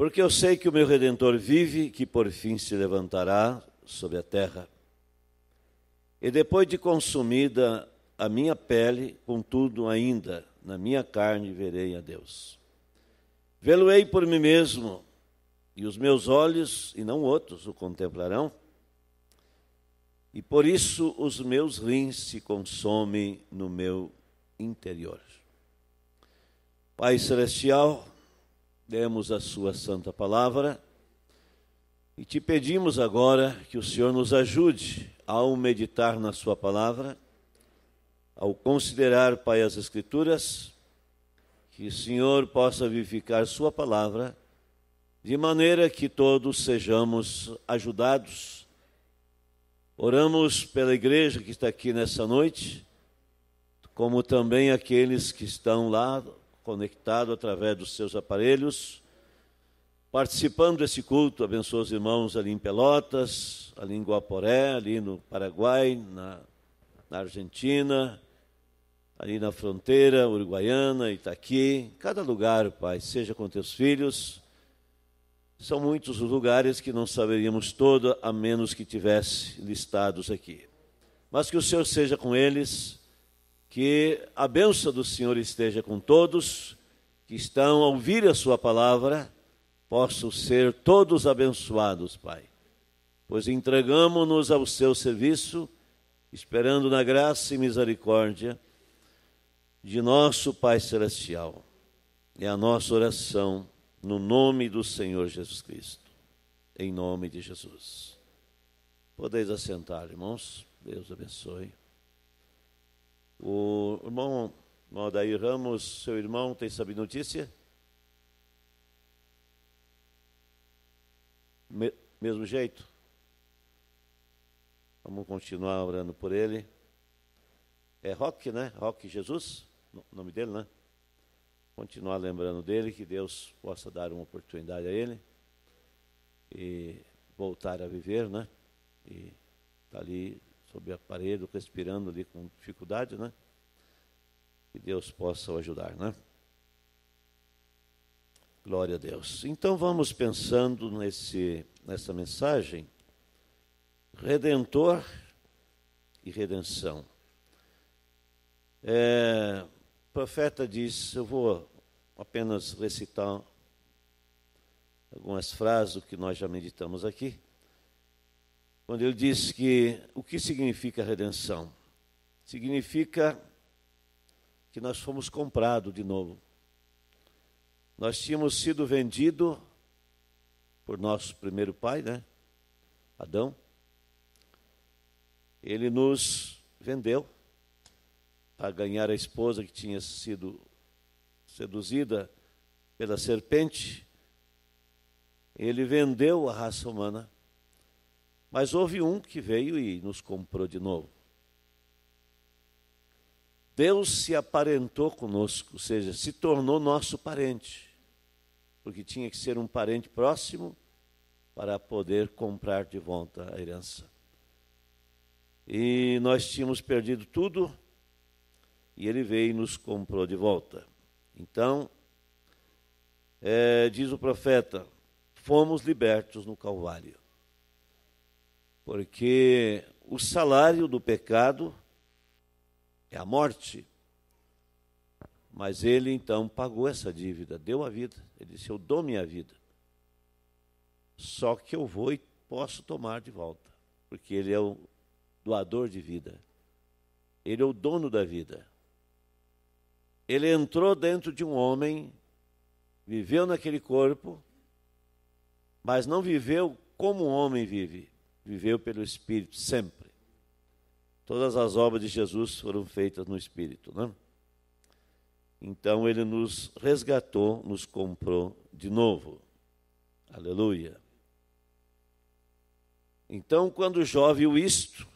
porque eu sei que o meu redentor vive, que por fim se levantará sobre a terra. E depois de consumida a minha pele, contudo ainda na minha carne verei a Deus. Vê-lo-ei por mim mesmo, e os meus olhos, e não outros, o contemplarão. E por isso os meus rins se consomem no meu interior. Pai Celestial, demos a Sua Santa Palavra e te pedimos agora que o Senhor nos ajude ao meditar na Sua Palavra, ao considerar, Pai, as Escrituras, que o Senhor possa vivificar Sua Palavra, de maneira que todos sejamos ajudados. Oramos pela igreja que está aqui nessa noite, como também aqueles que estão lá conectado através dos seus aparelhos, participando desse culto. Abençoa os irmãos ali em Pelotas, ali em Guaporé, ali no Paraguai, na, na Argentina, ali na fronteira uruguaiana, Itaqui, cada lugar, Pai, seja com teus filhos. São muitos os lugares que não saberíamos todo, a menos que tivesse listados aqui. Mas que o Senhor seja com eles que a bênção do Senhor esteja com todos que estão a ouvir a Sua palavra, possam ser todos abençoados, Pai. Pois entregamos-nos ao Seu serviço, esperando na graça e misericórdia de nosso Pai Celestial. É a nossa oração no nome do Senhor Jesus Cristo. Em nome de Jesus. Podeis assentar, irmãos. Deus abençoe. O irmão Aldair Ramos, seu irmão, tem sabido notícia? Me, mesmo jeito? Vamos continuar orando por ele. É Roque, né? Roque Jesus, o nome dele, né? Continuar lembrando dele, que Deus possa dar uma oportunidade a ele e voltar a viver, né? E está tá ali sob o aparelho, respirando ali com dificuldade, né? Que Deus possa o ajudar, né? Glória a Deus. Então vamos pensando nesse, nessa mensagem. Redentor e redenção. É, o profeta diz, eu vou apenas recitar algumas frases do que nós já meditamos aqui quando ele diz que o que significa redenção? Significa que nós fomos comprados de novo. Nós tínhamos sido vendidos por nosso primeiro pai, né? Adão. Ele nos vendeu para ganhar a esposa que tinha sido seduzida pela serpente. Ele vendeu a raça humana mas houve um que veio e nos comprou de novo. Deus se aparentou conosco, ou seja, se tornou nosso parente, porque tinha que ser um parente próximo para poder comprar de volta a herança. E nós tínhamos perdido tudo, e ele veio e nos comprou de volta. Então, é, diz o profeta, fomos libertos no Calvário porque o salário do pecado é a morte. Mas ele então pagou essa dívida, deu a vida. Ele disse: Eu dou minha vida. Só que eu vou e posso tomar de volta, porque ele é o doador de vida. Ele é o dono da vida. Ele entrou dentro de um homem, viveu naquele corpo, mas não viveu como um homem vive viveu pelo Espírito sempre. Todas as obras de Jesus foram feitas no Espírito, não? Né? Então ele nos resgatou, nos comprou de novo. Aleluia. Então, quando Jó viu isto,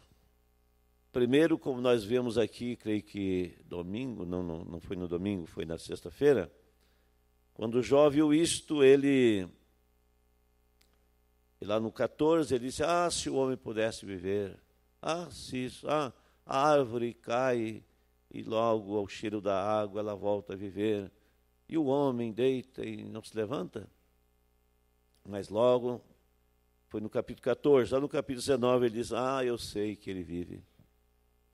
primeiro, como nós vemos aqui, creio que domingo, não, não, não foi no domingo, foi na sexta-feira, quando Jó viu isto, ele e lá no 14 ele disse: Ah, se o homem pudesse viver, ah, se isso, ah, a árvore cai e logo ao cheiro da água ela volta a viver. E o homem deita e não se levanta. Mas logo, foi no capítulo 14, lá no capítulo 19 ele diz: Ah, eu sei que ele vive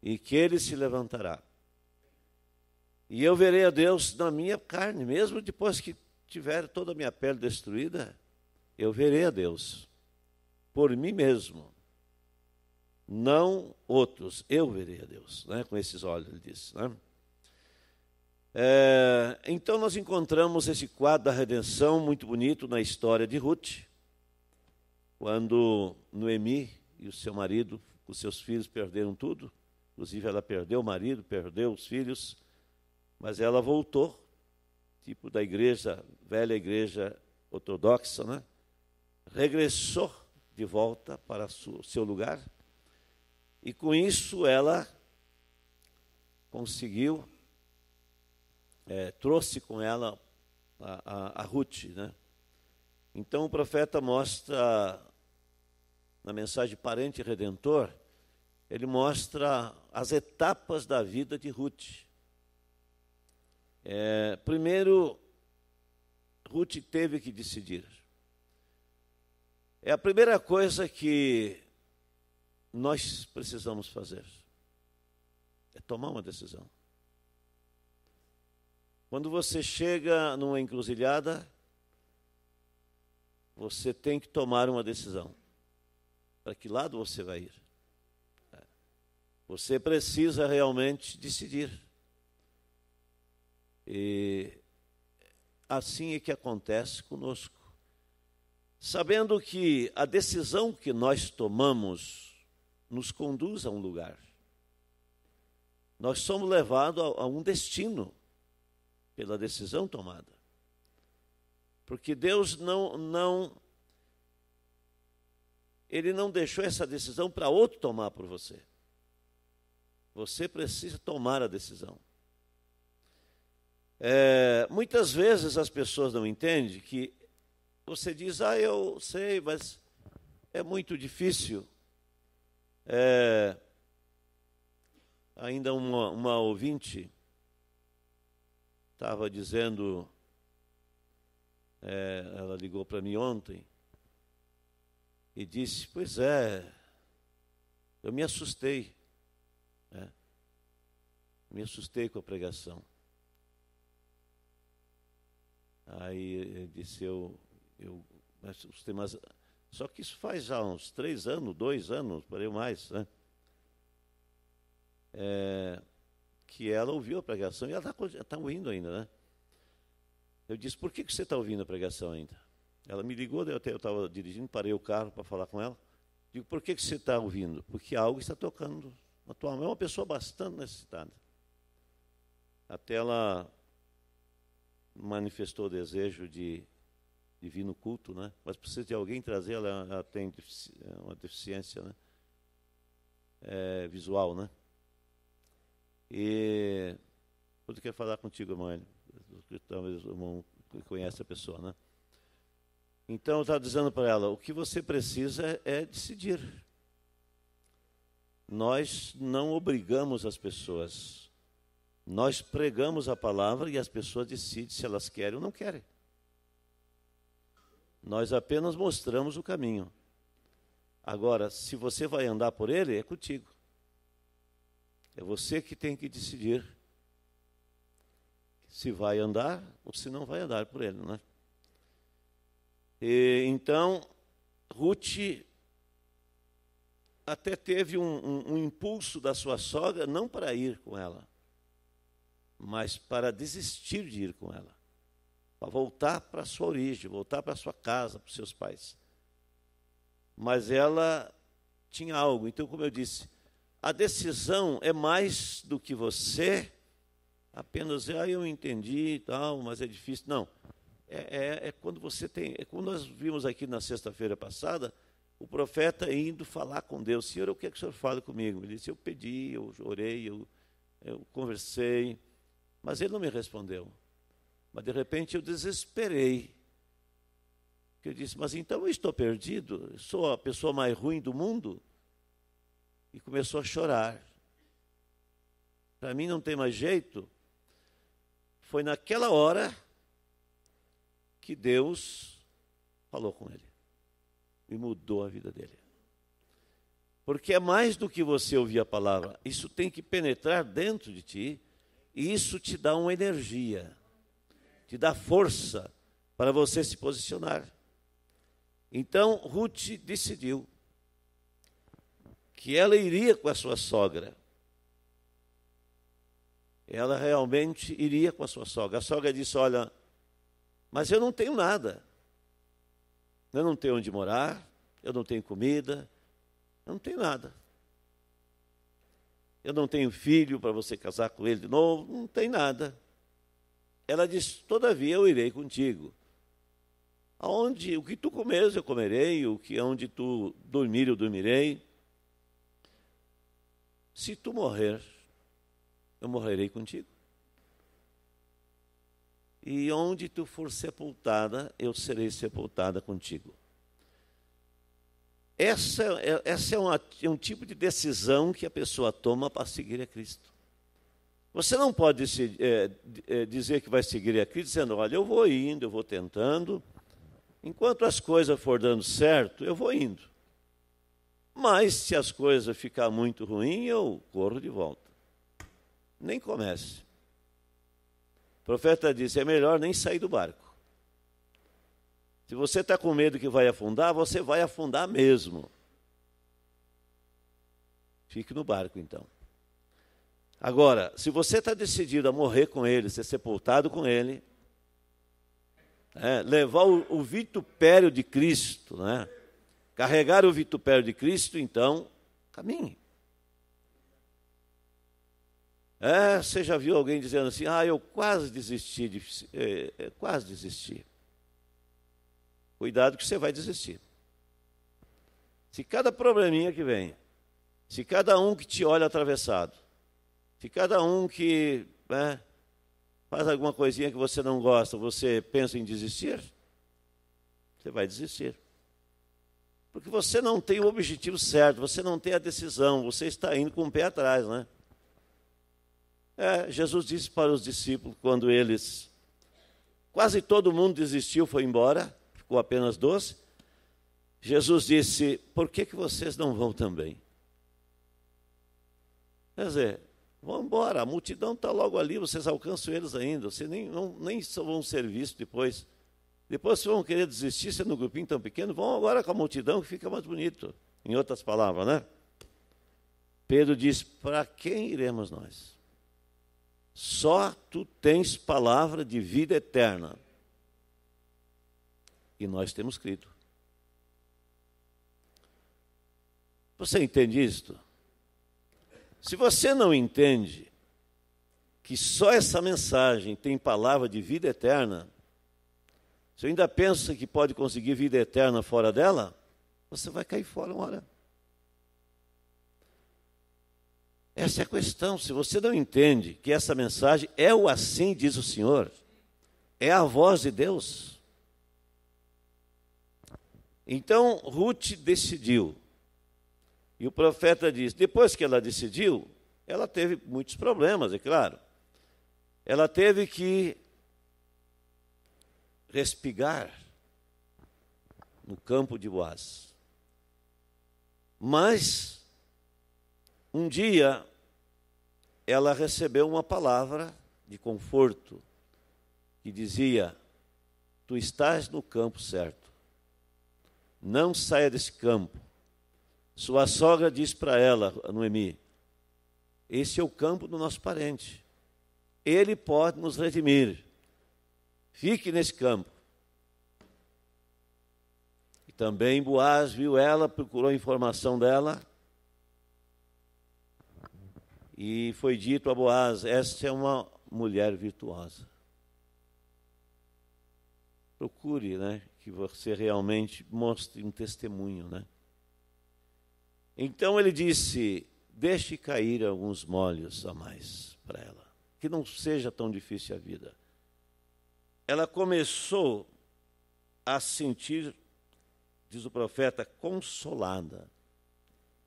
e que ele se levantará. E eu verei a Deus na minha carne, mesmo depois que tiver toda a minha pele destruída, eu verei a Deus por mim mesmo, não outros. Eu verei a Deus, né? com esses olhos, ele disse. Né? É, então, nós encontramos esse quadro da redenção muito bonito na história de Ruth, quando Noemi e o seu marido, os seus filhos, perderam tudo. Inclusive, ela perdeu o marido, perdeu os filhos, mas ela voltou, tipo da igreja, velha igreja ortodoxa, né? regressou de volta para o seu lugar. E com isso ela conseguiu, é, trouxe com ela a, a, a Ruth. Né? Então o profeta mostra, na mensagem Parente Redentor, ele mostra as etapas da vida de Ruth. É, primeiro, Ruth teve que decidir. É a primeira coisa que nós precisamos fazer. É tomar uma decisão. Quando você chega numa encruzilhada, você tem que tomar uma decisão. Para que lado você vai ir? Você precisa realmente decidir. E assim é que acontece conosco sabendo que a decisão que nós tomamos nos conduz a um lugar. Nós somos levados a, a um destino pela decisão tomada. Porque Deus não, não ele não deixou essa decisão para outro tomar por você. Você precisa tomar a decisão. É, muitas vezes as pessoas não entendem que você diz, ah, eu sei, mas é muito difícil. É, ainda uma, uma ouvinte estava dizendo, é, ela ligou para mim ontem e disse: Pois é, eu me assustei, né? me assustei com a pregação. Aí disse: Eu eu, os temas, só que isso faz já uns três anos, dois anos, parei mais, né? É, que ela ouviu a pregação e ela está tá ouvindo ainda, né? Eu disse, por que, que você está ouvindo a pregação ainda? Ela me ligou, eu estava dirigindo, parei o carro para falar com ela. Digo, por que, que você está ouvindo? Porque algo está tocando na tua alma. É uma pessoa bastante necessitada. Até ela manifestou o desejo de divino culto, né? Mas precisa de alguém trazer, ela, ela tem defici uma deficiência, né? É, visual, né? E eu quero falar contigo, mãe. Talvez o irmão conhece a pessoa, né? Então eu estava dizendo para ela, o que você precisa é decidir. Nós não obrigamos as pessoas. Nós pregamos a palavra e as pessoas decidem se elas querem ou não querem. Nós apenas mostramos o caminho. Agora, se você vai andar por ele, é contigo. É você que tem que decidir se vai andar ou se não vai andar por ele, né? E, então, Ruth até teve um, um, um impulso da sua sogra não para ir com ela, mas para desistir de ir com ela para voltar para a sua origem, voltar para a sua casa, para os seus pais. Mas ela tinha algo. Então, como eu disse, a decisão é mais do que você apenas ah, eu entendi e tal, mas é difícil. Não. É, é, é quando você tem. É quando nós vimos aqui na sexta-feira passada, o profeta indo falar com Deus: Senhor, que é que o senhor fala comigo? Ele disse: Eu pedi, eu orei, eu, eu conversei, mas ele não me respondeu. Mas de repente eu desesperei. Eu disse, mas então eu estou perdido? sou a pessoa mais ruim do mundo? E começou a chorar. Para mim não tem mais jeito. Foi naquela hora que Deus falou com ele e mudou a vida dele. Porque é mais do que você ouvir a palavra, isso tem que penetrar dentro de ti e isso te dá uma energia te dá força para você se posicionar. Então Ruth decidiu que ela iria com a sua sogra. Ela realmente iria com a sua sogra. A sogra disse: Olha, mas eu não tenho nada. Eu não tenho onde morar, eu não tenho comida, eu não tenho nada. Eu não tenho filho para você casar com ele de novo, não tem nada. Ela disse: Todavia eu irei contigo. Aonde o que tu comeres eu comerei, o que onde tu dormir eu dormirei. Se tu morrer, eu morrerei contigo. E onde tu for sepultada, eu serei sepultada contigo. Essa, é, essa é, uma, é um tipo de decisão que a pessoa toma para seguir a Cristo. Você não pode se, é, dizer que vai seguir aqui dizendo, olha, eu vou indo, eu vou tentando, enquanto as coisas for dando certo, eu vou indo. Mas se as coisas ficar muito ruim, eu corro de volta. Nem comece. O profeta disse: é melhor nem sair do barco. Se você está com medo que vai afundar, você vai afundar mesmo. Fique no barco então. Agora, se você está decidido a morrer com ele, ser sepultado com ele, né, levar o, o, vitupério de Cristo, né? carregar o vitupério de Cristo, então caminhe. É, você já viu alguém dizendo assim: Ah, eu quase desisti, de, é, é quase desisti. Cuidado que você vai desistir. Se cada probleminha que vem, se cada um que te olha atravessado, se cada um que né, faz alguma coisinha que você não gosta, você pensa em desistir, você vai desistir. Porque você não tem o objetivo certo, você não tem a decisão, você está indo com o pé atrás, né? É, Jesus disse para os discípulos quando eles quase todo mundo desistiu, foi embora, ficou apenas doze. Jesus disse: Por que, que vocês não vão também? Quer dizer, Vão embora, a multidão está logo ali, vocês alcançam eles ainda, vocês nem, não, nem vão ser vistos depois. Depois, se vão querer desistir, sendo um grupinho tão pequeno, vão agora com a multidão que fica mais bonito. Em outras palavras, né? Pedro diz: Para quem iremos nós? Só tu tens palavra de vida eterna. E nós temos crido. Você entende isto? Se você não entende que só essa mensagem tem palavra de vida eterna, se ainda pensa que pode conseguir vida eterna fora dela, você vai cair fora uma hora. Essa é a questão. Se você não entende que essa mensagem é o assim diz o Senhor, é a voz de Deus. Então Ruth decidiu e o profeta diz: depois que ela decidiu, ela teve muitos problemas, é claro. Ela teve que respigar no campo de Boaz. Mas, um dia, ela recebeu uma palavra de conforto que dizia: Tu estás no campo certo, não saia desse campo sua sogra disse para ela, Noemi: Esse é o campo do nosso parente. Ele pode nos redimir. Fique nesse campo. E também Boaz viu ela, procurou informação dela. E foi dito a Boaz: Essa é uma mulher virtuosa. Procure, né? Que você realmente mostre um testemunho, né? Então ele disse: Deixe cair alguns molhos a mais para ela, que não seja tão difícil a vida. Ela começou a sentir, diz o profeta, consolada,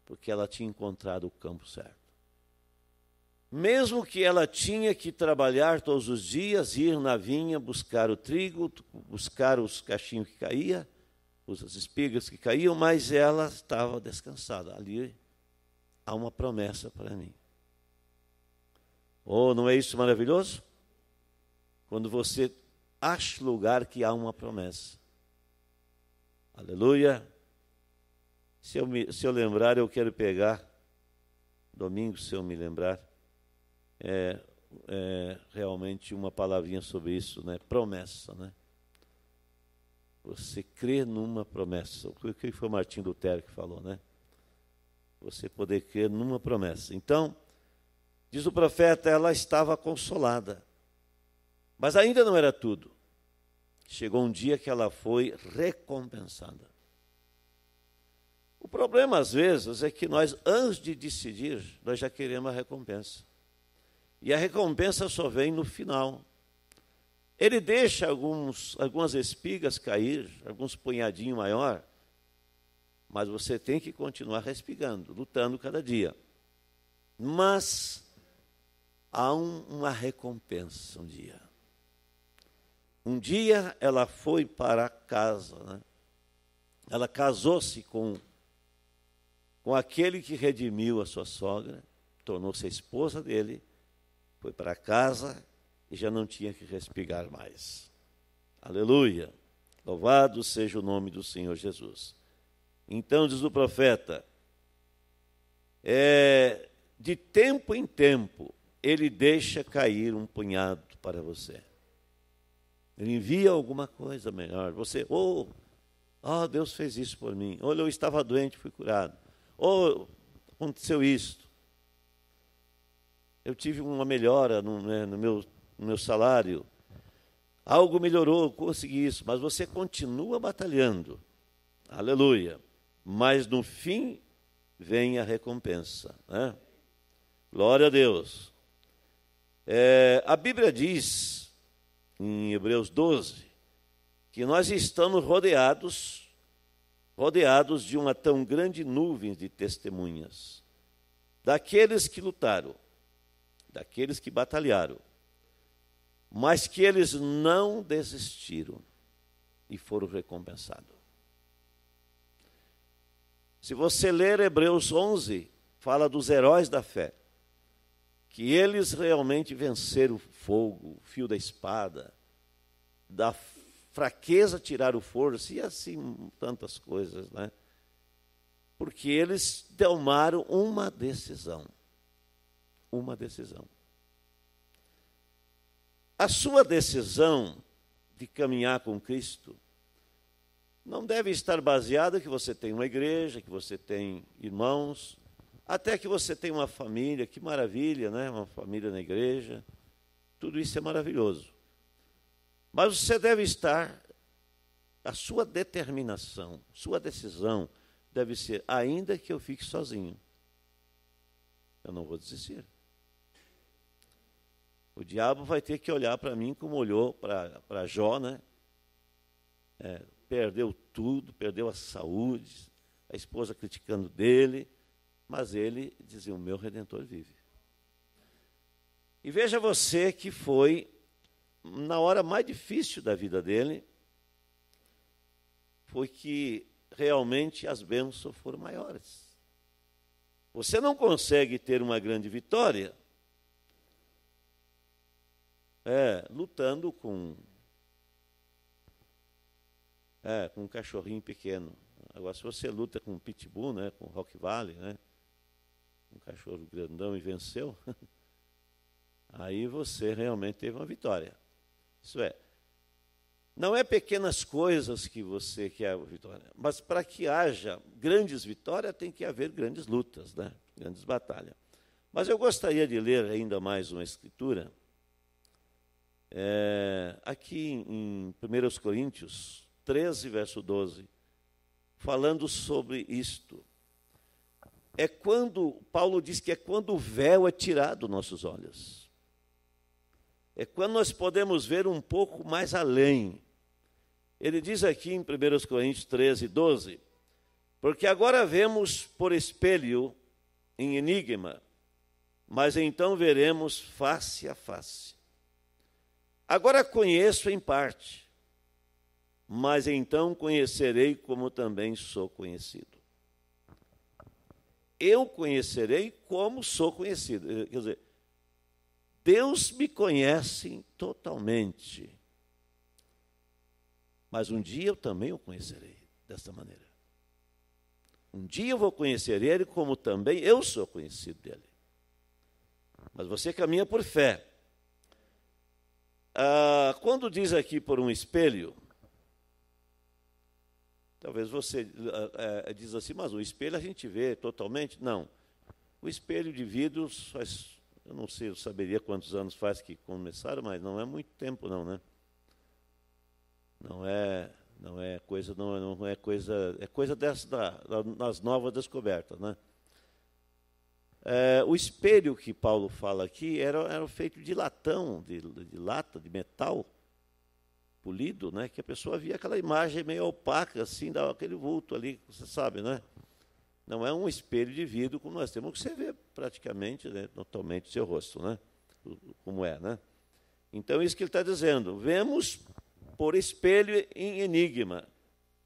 porque ela tinha encontrado o campo certo mesmo que ela tinha que trabalhar todos os dias, ir na vinha buscar o trigo, buscar os cachinhos que caía, as espigas que caíam, mas ela estava descansada. Ali há uma promessa para mim. Oh, não é isso maravilhoso? Quando você acha lugar que há uma promessa. Aleluia. Se eu, me, se eu lembrar, eu quero pegar, domingo, se eu me lembrar, é, é realmente uma palavrinha sobre isso, né? Promessa, né? Você crê numa promessa. O que foi Martim Lutero que falou, né? Você poder crer numa promessa. Então, diz o profeta, ela estava consolada. Mas ainda não era tudo. Chegou um dia que ela foi recompensada. O problema, às vezes, é que nós, antes de decidir, nós já queremos a recompensa. E a recompensa só vem no final. Ele deixa alguns, algumas espigas cair, alguns punhadinhos maior, mas você tem que continuar respigando, lutando cada dia. Mas há um, uma recompensa um dia. Um dia ela foi para casa, né? ela casou-se com, com aquele que redimiu a sua sogra, tornou-se esposa dele, foi para casa e já não tinha que respirar mais. Aleluia! Louvado seja o nome do Senhor Jesus. Então diz o profeta: é, de tempo em tempo ele deixa cair um punhado para você. Ele envia alguma coisa melhor. Você, oh, oh Deus fez isso por mim. Olha, eu estava doente, fui curado. Ou oh, aconteceu isto. Eu tive uma melhora no, né, no meu meu salário. Algo melhorou, consegui isso, mas você continua batalhando. Aleluia. Mas no fim vem a recompensa. Né? Glória a Deus. É, a Bíblia diz, em Hebreus 12, que nós estamos rodeados, rodeados de uma tão grande nuvem de testemunhas, daqueles que lutaram, daqueles que batalharam, mas que eles não desistiram e foram recompensados. Se você ler Hebreus 11, fala dos heróis da fé, que eles realmente venceram o fogo, o fio da espada, da fraqueza tiraram força e assim tantas coisas, né? Porque eles tomaram uma decisão. Uma decisão. A sua decisão de caminhar com Cristo não deve estar baseada que você tem uma igreja, que você tem irmãos, até que você tem uma família, que maravilha, né? Uma família na igreja. Tudo isso é maravilhoso. Mas você deve estar a sua determinação, sua decisão deve ser ainda que eu fique sozinho. Eu não vou desistir. O diabo vai ter que olhar para mim como olhou para Jó, né? É, perdeu tudo, perdeu a saúde, a esposa criticando dele, mas ele dizia: O meu redentor vive. E veja você que foi, na hora mais difícil da vida dele, foi que realmente as bênçãos foram maiores. Você não consegue ter uma grande vitória é, lutando com. É, com um cachorrinho pequeno. Agora, se você luta com um pitbull, né, com rock valley, né, um cachorro grandão e venceu, aí você realmente teve uma vitória. Isso é, não é pequenas coisas que você quer vitória, mas para que haja grandes vitórias tem que haver grandes lutas, né? grandes batalhas. Mas eu gostaria de ler ainda mais uma escritura é, aqui em 1 Coríntios 13, verso 12, falando sobre isto. É quando, Paulo diz que é quando o véu é tirado dos nossos olhos. É quando nós podemos ver um pouco mais além. Ele diz aqui em 1 Coríntios 13, 12: Porque agora vemos por espelho em enigma, mas então veremos face a face. Agora conheço em parte, mas então conhecerei como também sou conhecido. Eu conhecerei como sou conhecido. Eh, quer dizer, Deus me conhece totalmente. Mas um dia eu também o conhecerei dessa maneira. Um dia eu vou conhecer ele como também eu sou conhecido dele. Mas você caminha por fé. Ah, quando diz aqui por um espelho, talvez você ah, eh, diz assim, mas o espelho a gente vê totalmente? Não. O espelho de vidro, faz, eu não sei, eu saberia quantos anos faz que começaram, mas não é muito tempo, não, né? Não é, não é coisa, não, não é coisa, é coisa dessa da, das novas descobertas, né? Eh, o espelho que Paulo fala aqui era, era feito de latão, de, de, lata, de metal polido, né? Que a pessoa via aquela imagem meio opaca, assim, dava aquele vulto ali, você sabe, né? Não é um espelho de vidro como nós temos, que você vê praticamente, né, totalmente o seu rosto, né? Como é, né? Então, isso que ele está dizendo. Vemos por espelho em enigma,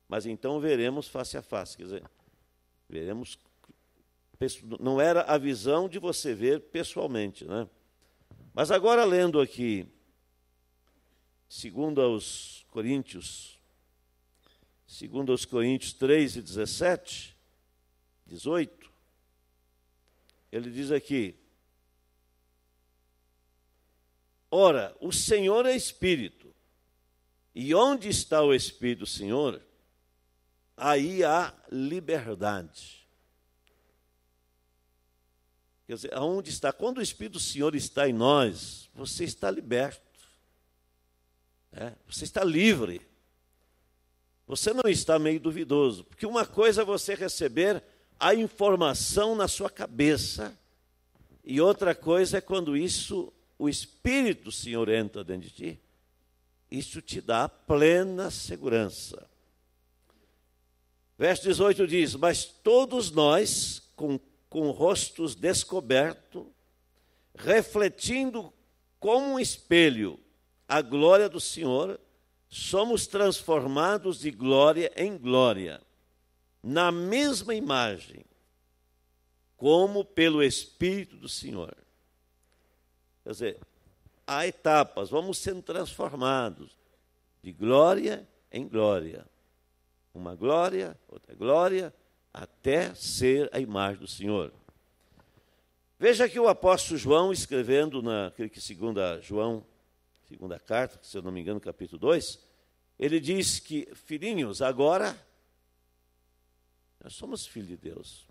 mas então veremos face a face, quer dizer, veremos não era a visão de você ver pessoalmente. Né? Mas agora, lendo aqui, segundo aos Coríntios, segundo aos Coríntios 3 e 17, 18, ele diz aqui, Ora, o Senhor é Espírito, e onde está o Espírito do Senhor, aí há liberdade. Quer dizer, aonde está? Quando o Espírito do Senhor está em nós, você está liberto. Né? Você está livre. Você não está meio duvidoso. Porque uma coisa é você receber a informação na sua cabeça, e outra coisa é quando isso, o Espírito do Senhor entra dentro de ti, isso te dá plena segurança. Verso 18 diz: Mas todos nós, com com rostos descobertos, refletindo como um espelho a glória do Senhor, somos transformados de glória em glória, na mesma imagem, como pelo Espírito do Senhor. Quer dizer, há etapas, vamos sendo transformados de glória em glória. Uma glória, outra glória, até ser a imagem do Senhor. Veja que o apóstolo João, escrevendo na que segunda João, segunda carta, se eu não me engano, capítulo 2, ele diz que, filhinhos, agora nós somos filhos de Deus.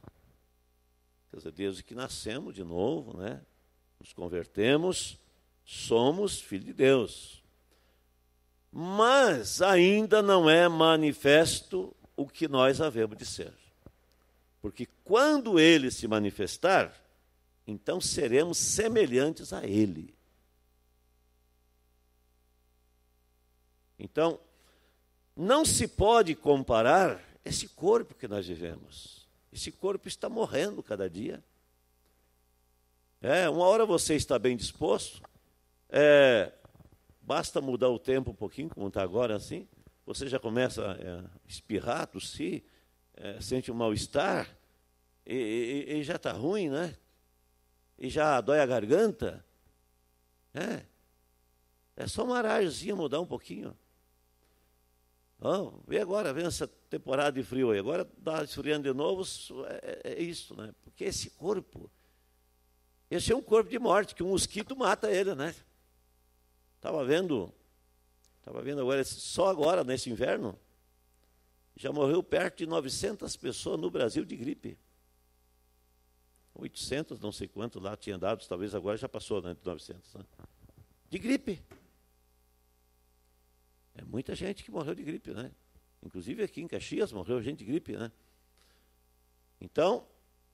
Quer dizer, Deus que nascemos de novo, né? nos convertemos, somos filhos de Deus. Mas ainda não é manifesto o que nós havemos de ser. Porque quando ele se manifestar, então seremos semelhantes a ele. Então, não se pode comparar esse corpo que nós vivemos. Esse corpo está morrendo cada dia. É, uma hora você está bem disposto, é, basta mudar o tempo um pouquinho, como está agora assim, você já começa a espirrar, tossir, é, sente um mal-estar, e, e, e, já está ruim, né? E já dói a garganta. É, é só uma aragem mudar um pouquinho. Oh, e agora, vem essa temporada de frio aí. Agora está esfriando de novo, é, é, é isso, né? Porque esse corpo, esse é um corpo de morte, que um mosquito mata ele, né? Estava vendo, estava vendo agora, só agora, nesse inverno, já morreu perto de 900 pessoas no Brasil de gripe. 800, não sei quanto lá tinha dados, talvez agora já passou né, de 900. Né? De gripe. É muita gente que morreu de gripe, né? Inclusive aqui em Caxias morreu gente de gripe, né? Então,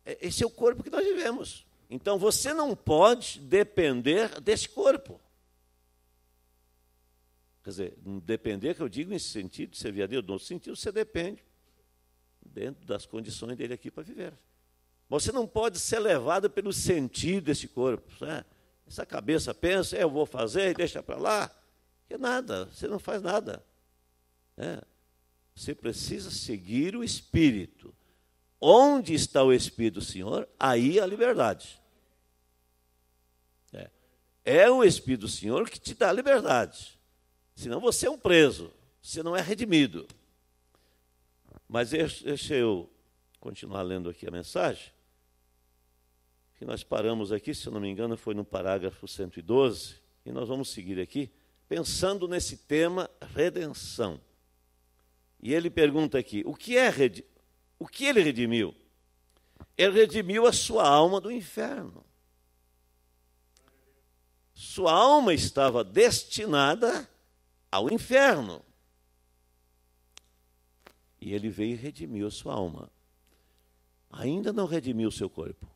é, esse é o corpo que nós vivemos. Então você não pode depender desse corpo. Quer dizer, depender, que eu digo, nesse sentido, ser viadeiro, no outro sentido, você depende dentro das condições dele aqui para viver. Você não pode ser levado pelo sentido desse corpo. Né? Essa cabeça pensa, é, eu vou fazer e deixa para lá. Que é nada, você não faz nada. Né? Você precisa seguir o Espírito. Onde está o Espírito do Senhor, aí a liberdade. É, é o Espírito do Senhor que te dá a liberdade. Senão você é um preso, você não é redimido. Mas deixa eu continuar lendo aqui a mensagem. Que nós paramos aqui, se eu não me engano, foi no parágrafo 112, e nós vamos seguir aqui, pensando nesse tema redenção. E ele pergunta aqui: o que é o que ele redimiu? Ele redimiu a sua alma do inferno. Sua alma estava destinada ao inferno. E ele veio e redimiu a sua alma. Ainda não redimiu o seu corpo.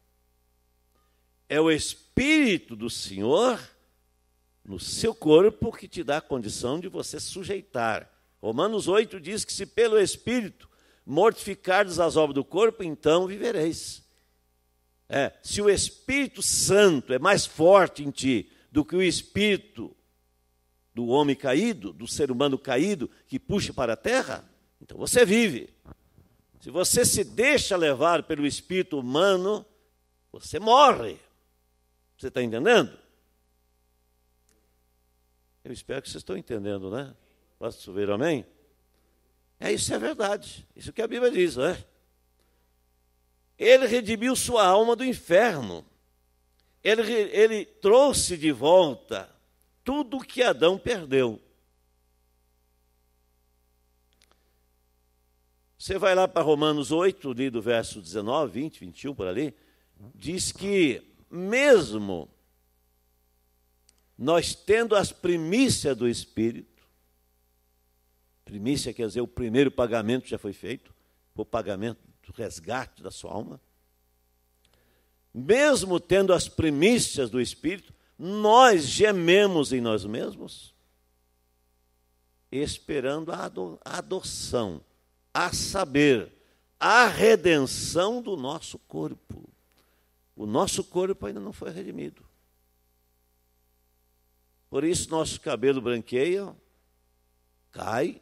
É o Espírito do Senhor no seu corpo que te dá a condição de você sujeitar. Romanos 8 diz que se pelo Espírito mortificardes as obras do corpo, então vivereis. É, se o Espírito Santo é mais forte em ti do que o Espírito do homem caído, do ser humano caído, que puxa para a terra, então você vive. Se você se deixa levar pelo espírito humano, você morre. Você está entendendo? Eu espero que vocês estão entendendo, né? Posso subir, amém? É, isso é verdade. Isso que a Bíblia diz, né? Ele redimiu sua alma do inferno. Ele, ele trouxe de volta tudo que Adão perdeu. Você vai lá para Romanos 8, lido verso 19, 20, 21, por ali, diz que mesmo nós tendo as primícias do Espírito, primícia quer dizer o primeiro pagamento já foi feito, o pagamento do resgate da sua alma, mesmo tendo as primícias do Espírito, nós gememos em nós mesmos, esperando a adoção, a saber, a redenção do nosso corpo. O nosso corpo ainda não foi redimido. Por isso, nosso cabelo branqueia, cai,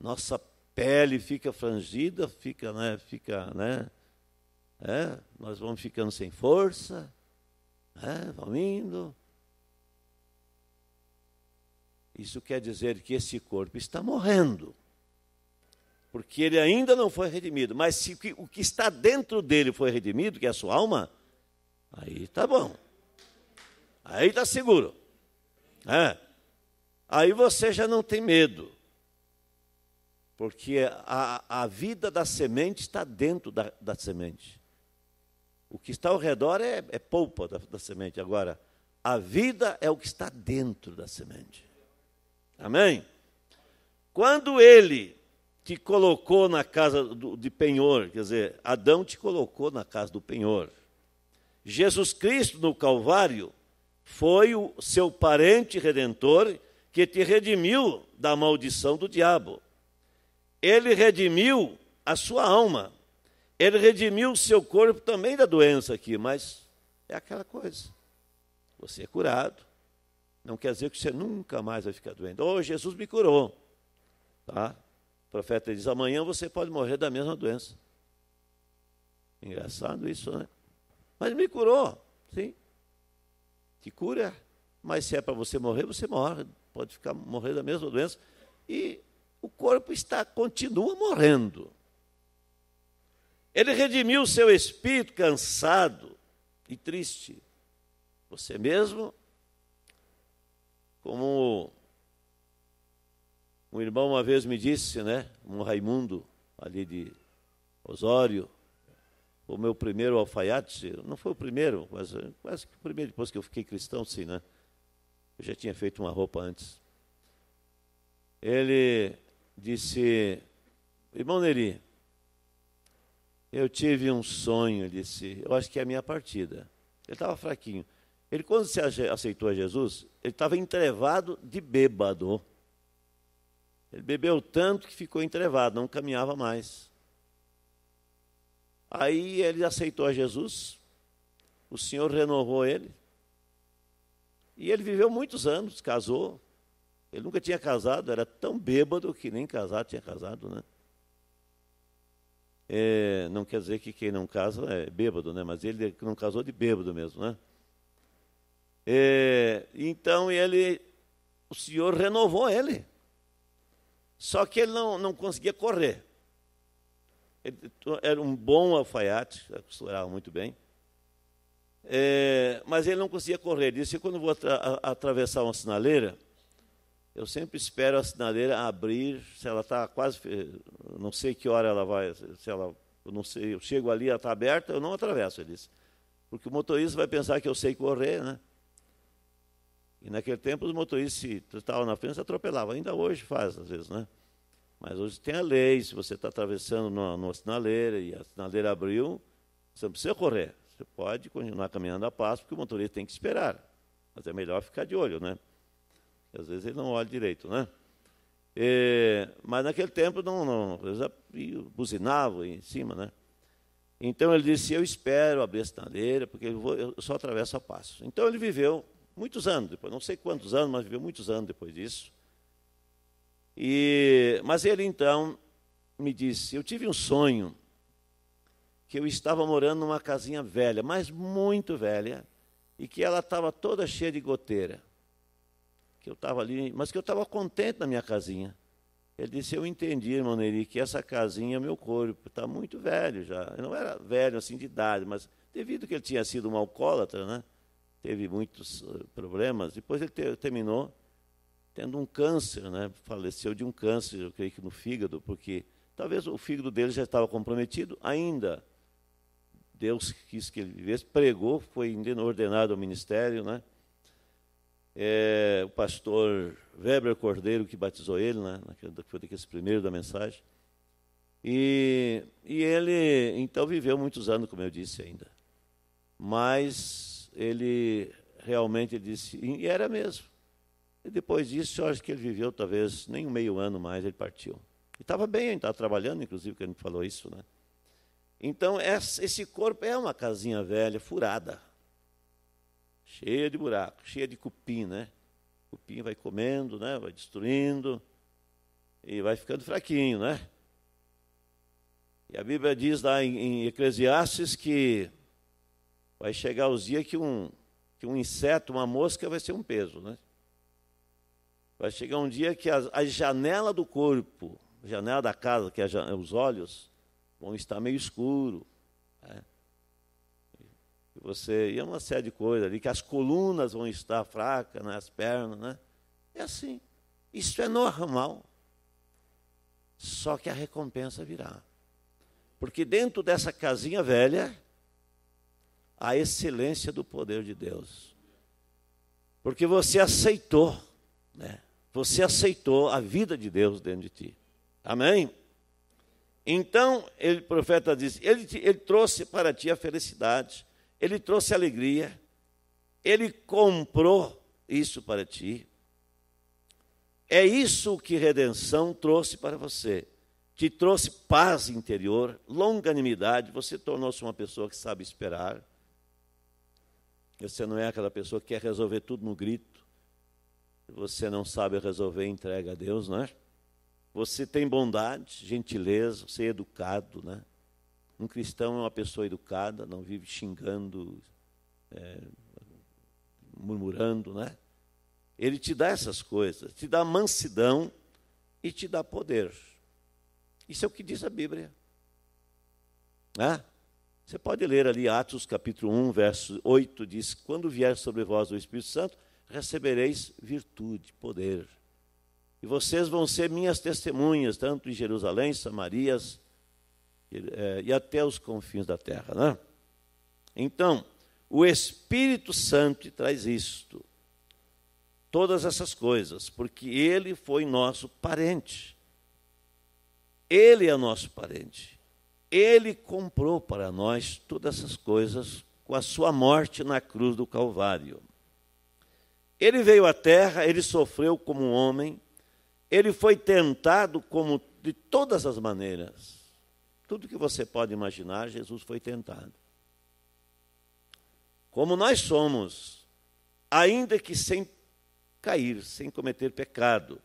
nossa pele fica frangida, fica, né, fica, né, é, nós vamos ficando sem força, vão indo. Isso quer dizer que esse corpo está morrendo, porque ele ainda não foi redimido. Mas se o que está dentro dele foi redimido, que é a sua alma, aí tá bom, aí tá seguro, é. Aí você já não tem medo, porque a, a vida da semente está dentro da, da semente. O que está ao redor é, é polpa da, da semente. Agora, a vida é o que está dentro da semente. Amém? Quando ele te colocou na casa do, de penhor, quer dizer, Adão te colocou na casa do penhor. Jesus Cristo no Calvário foi o seu parente redentor que te redimiu da maldição do diabo. Ele redimiu a sua alma ele redimiu o seu corpo também da doença aqui, mas é aquela coisa. Você é curado. Não quer dizer que você nunca mais vai ficar doente. Oh, Jesus me curou. Tá? O profeta diz: amanhã você pode morrer da mesma doença. Engraçado isso, né? Mas me curou. Sim. Te cura. Mas se é para você morrer, você morre. Pode ficar morrer da mesma doença. E o corpo está continua morrendo. Ele redimiu seu espírito cansado e triste. Você mesmo, como um irmão uma vez me disse, né, um Raimundo ali de Osório, o meu primeiro alfaiate, não foi o primeiro, mas quase que o primeiro, depois que eu fiquei cristão, sim, né? Eu já tinha feito uma roupa antes. Ele disse, irmão Neri, eu tive um sonho, disse. Eu acho que é a minha partida. Ele estava fraquinho. Ele, quando se aceitou a Jesus, ele estava entrevado de bêbado. Ele bebeu tanto que ficou entrevado, não caminhava mais. Aí ele aceitou a Jesus, o Senhor renovou ele, e ele viveu muitos anos, casou. Ele nunca tinha casado, era tão bêbado que nem casado tinha casado, né? é, não quer dizer que quem não casa é bêbado, né? Mas ele não casou de bêbado mesmo, né? É, então ele, o Senhor renovou ele. Só que ele não, não conseguia correr. Ele era um bom alfaiate, costurava muito bem. É, mas ele não conseguia correr. Ele disse: quando vou atra atravessar uma sinaleira, eu sempre espero a sinaleira abrir, se ela está quase. Não sei que hora ela vai. Se ela, eu não sei, eu chego ali, ela está aberta, eu não atravesso, ele disse. Porque o motorista vai pensar que eu sei correr, né? E naquele tempo os motoristas, se estavam na frente, atropelavam. Ainda hoje faz, às vezes, né? Mas hoje tem a lei, se você está atravessando numa, numa sinaleira e a sinaleira abriu, você não precisa correr. Você pode continuar caminhando a passo, porque o motorista tem que esperar. Mas é melhor ficar de olho, né? Às vezes ele não olha direito, né? E, mas naquele tempo não, não eu já buzinava em cima, né? Então ele disse: Eu espero a bestadeira, porque eu, vou, eu só atravesso a passo. Então ele viveu muitos anos depois, não sei quantos anos, mas viveu muitos anos depois disso. E, mas ele então me disse: Eu tive um sonho que eu estava morando numa casinha velha, mas muito velha, e que ela estava toda cheia de goteira que eu estava ali, mas que eu estava contente na minha casinha. Ele disse: Eu entendi, irmão Neri, que essa casinha é meu corpo, está muito velho já. Eu não era velho assim de idade, mas devido que ele tinha sido um alcoólatra, né? teve muitos eh, problemas. Depois ele te, terminou tendo um câncer, né? faleceu de um câncer, eu creio que no fígado, porque talvez o fígado dele já estava comprometido ainda. Deus quis que ele vivesse, pregou, foi ordenado ao ministério, né? é, o pastor Weber Cordeiro, que batizou ele, né, foi daqueles primeiro da mensagem. E, e ele, então, viveu muitos anos, como eu disse ainda. Mas ele realmente disse, e era mesmo. E depois disso, eu acho que ele viveu talvez nem um meio ano mais, ele partiu. E estava bem, estava trabalhando, inclusive, que ele me falou isso. Né? Então, esse corpo é uma casinha velha, furada cheia de buraco, cheia de cupim, né? cupim vai comendo, né? Vai destruindo e vai ficando fraquinho, né? E a Bíblia diz lá em, Eclesiastes que vai chegar os dias que um, que um inseto, uma mosca vai ser um peso, né? Vai chegar um dia que a, a janela do corpo, janela da casa, que é a, os olhos, vão estar meio escuro, você e é uma série de coisas ali que as colunas vão estar fracas, né, as pernas, né? É assim. Isso é normal. Só que a recompensa virá. Porque dentro dessa casinha velha a excelência do poder de Deus. Porque você aceitou, né? Você aceitou a vida de Deus dentro de ti. Amém? Então, ele, o profeta diz: ele, ele trouxe para ti a felicidade ele trouxe alegria, ele comprou isso para ti. É isso que redenção trouxe para você. Te trouxe paz interior, longanimidade, você tornou-se uma pessoa que sabe esperar. Você não é aquela pessoa que quer resolver tudo no grito. Você não sabe resolver, entrega a Deus, não é? Você tem bondade, gentileza, você é educado, né? Um cristão é uma pessoa educada, não vive xingando, é, murmurando, né? Ele te dá essas coisas, te dá mansidão e te dá poder. Isso é o que diz a Bíblia. Né? Você pode ler ali Atos capítulo 1, verso 8, diz: Quando vier sobre vós o Espírito Santo, recebereis virtude, poder. E vocês vão ser minhas testemunhas, tanto em Jerusalém, Samarias, eh, e até os confins da terra. Né? Então, o Espírito Santo traz isto, todas essas coisas, porque ele foi nosso parente. Ele é nosso parente. Ele comprou para nós todas essas coisas com a sua morte na cruz do Calvário. Ele veio à terra, ele sofreu como um homem, ele foi tentado como de todas as maneiras tudo que você pode imaginar, Jesus foi tentado. Como nós somos, ainda que sem cair, sem cometer pecado,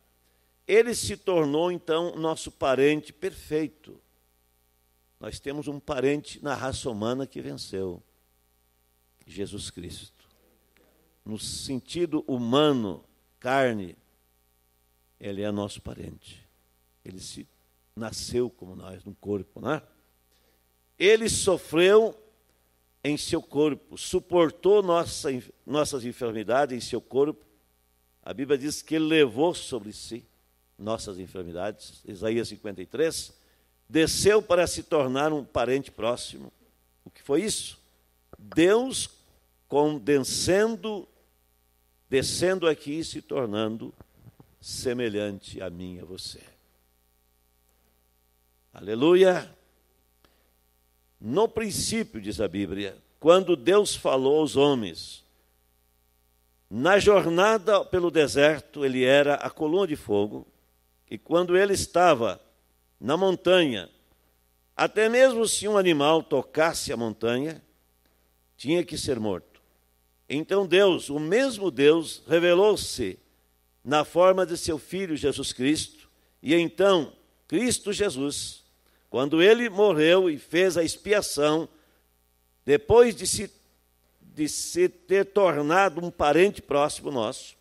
ele se tornou então nosso parente perfeito. Nós temos um parente na raça humana que venceu, Jesus Cristo. No sentido humano, carne, ele é nosso parente. Ele se nasceu como nós, no corpo, né? Ele sofreu em seu corpo, suportou nossa, nossas enfermidades em seu corpo. A Bíblia diz que ele levou sobre si nossas enfermidades, Isaías 53. Desceu para se tornar um parente próximo. O que foi isso? Deus condensando, descendo aqui e se tornando semelhante a mim e a você. Aleluia! No princípio, diz a Bíblia, quando Deus falou aos homens, na jornada pelo deserto, ele era a coluna de fogo, e quando ele estava na montanha, até mesmo se um animal tocasse a montanha, tinha que ser morto. Então Deus, o mesmo Deus, revelou-se na forma de seu filho Jesus Cristo, e então Cristo Jesus, quando ele morreu e fez a expiação, depois de se, de se ter tornado um parente próximo nosso,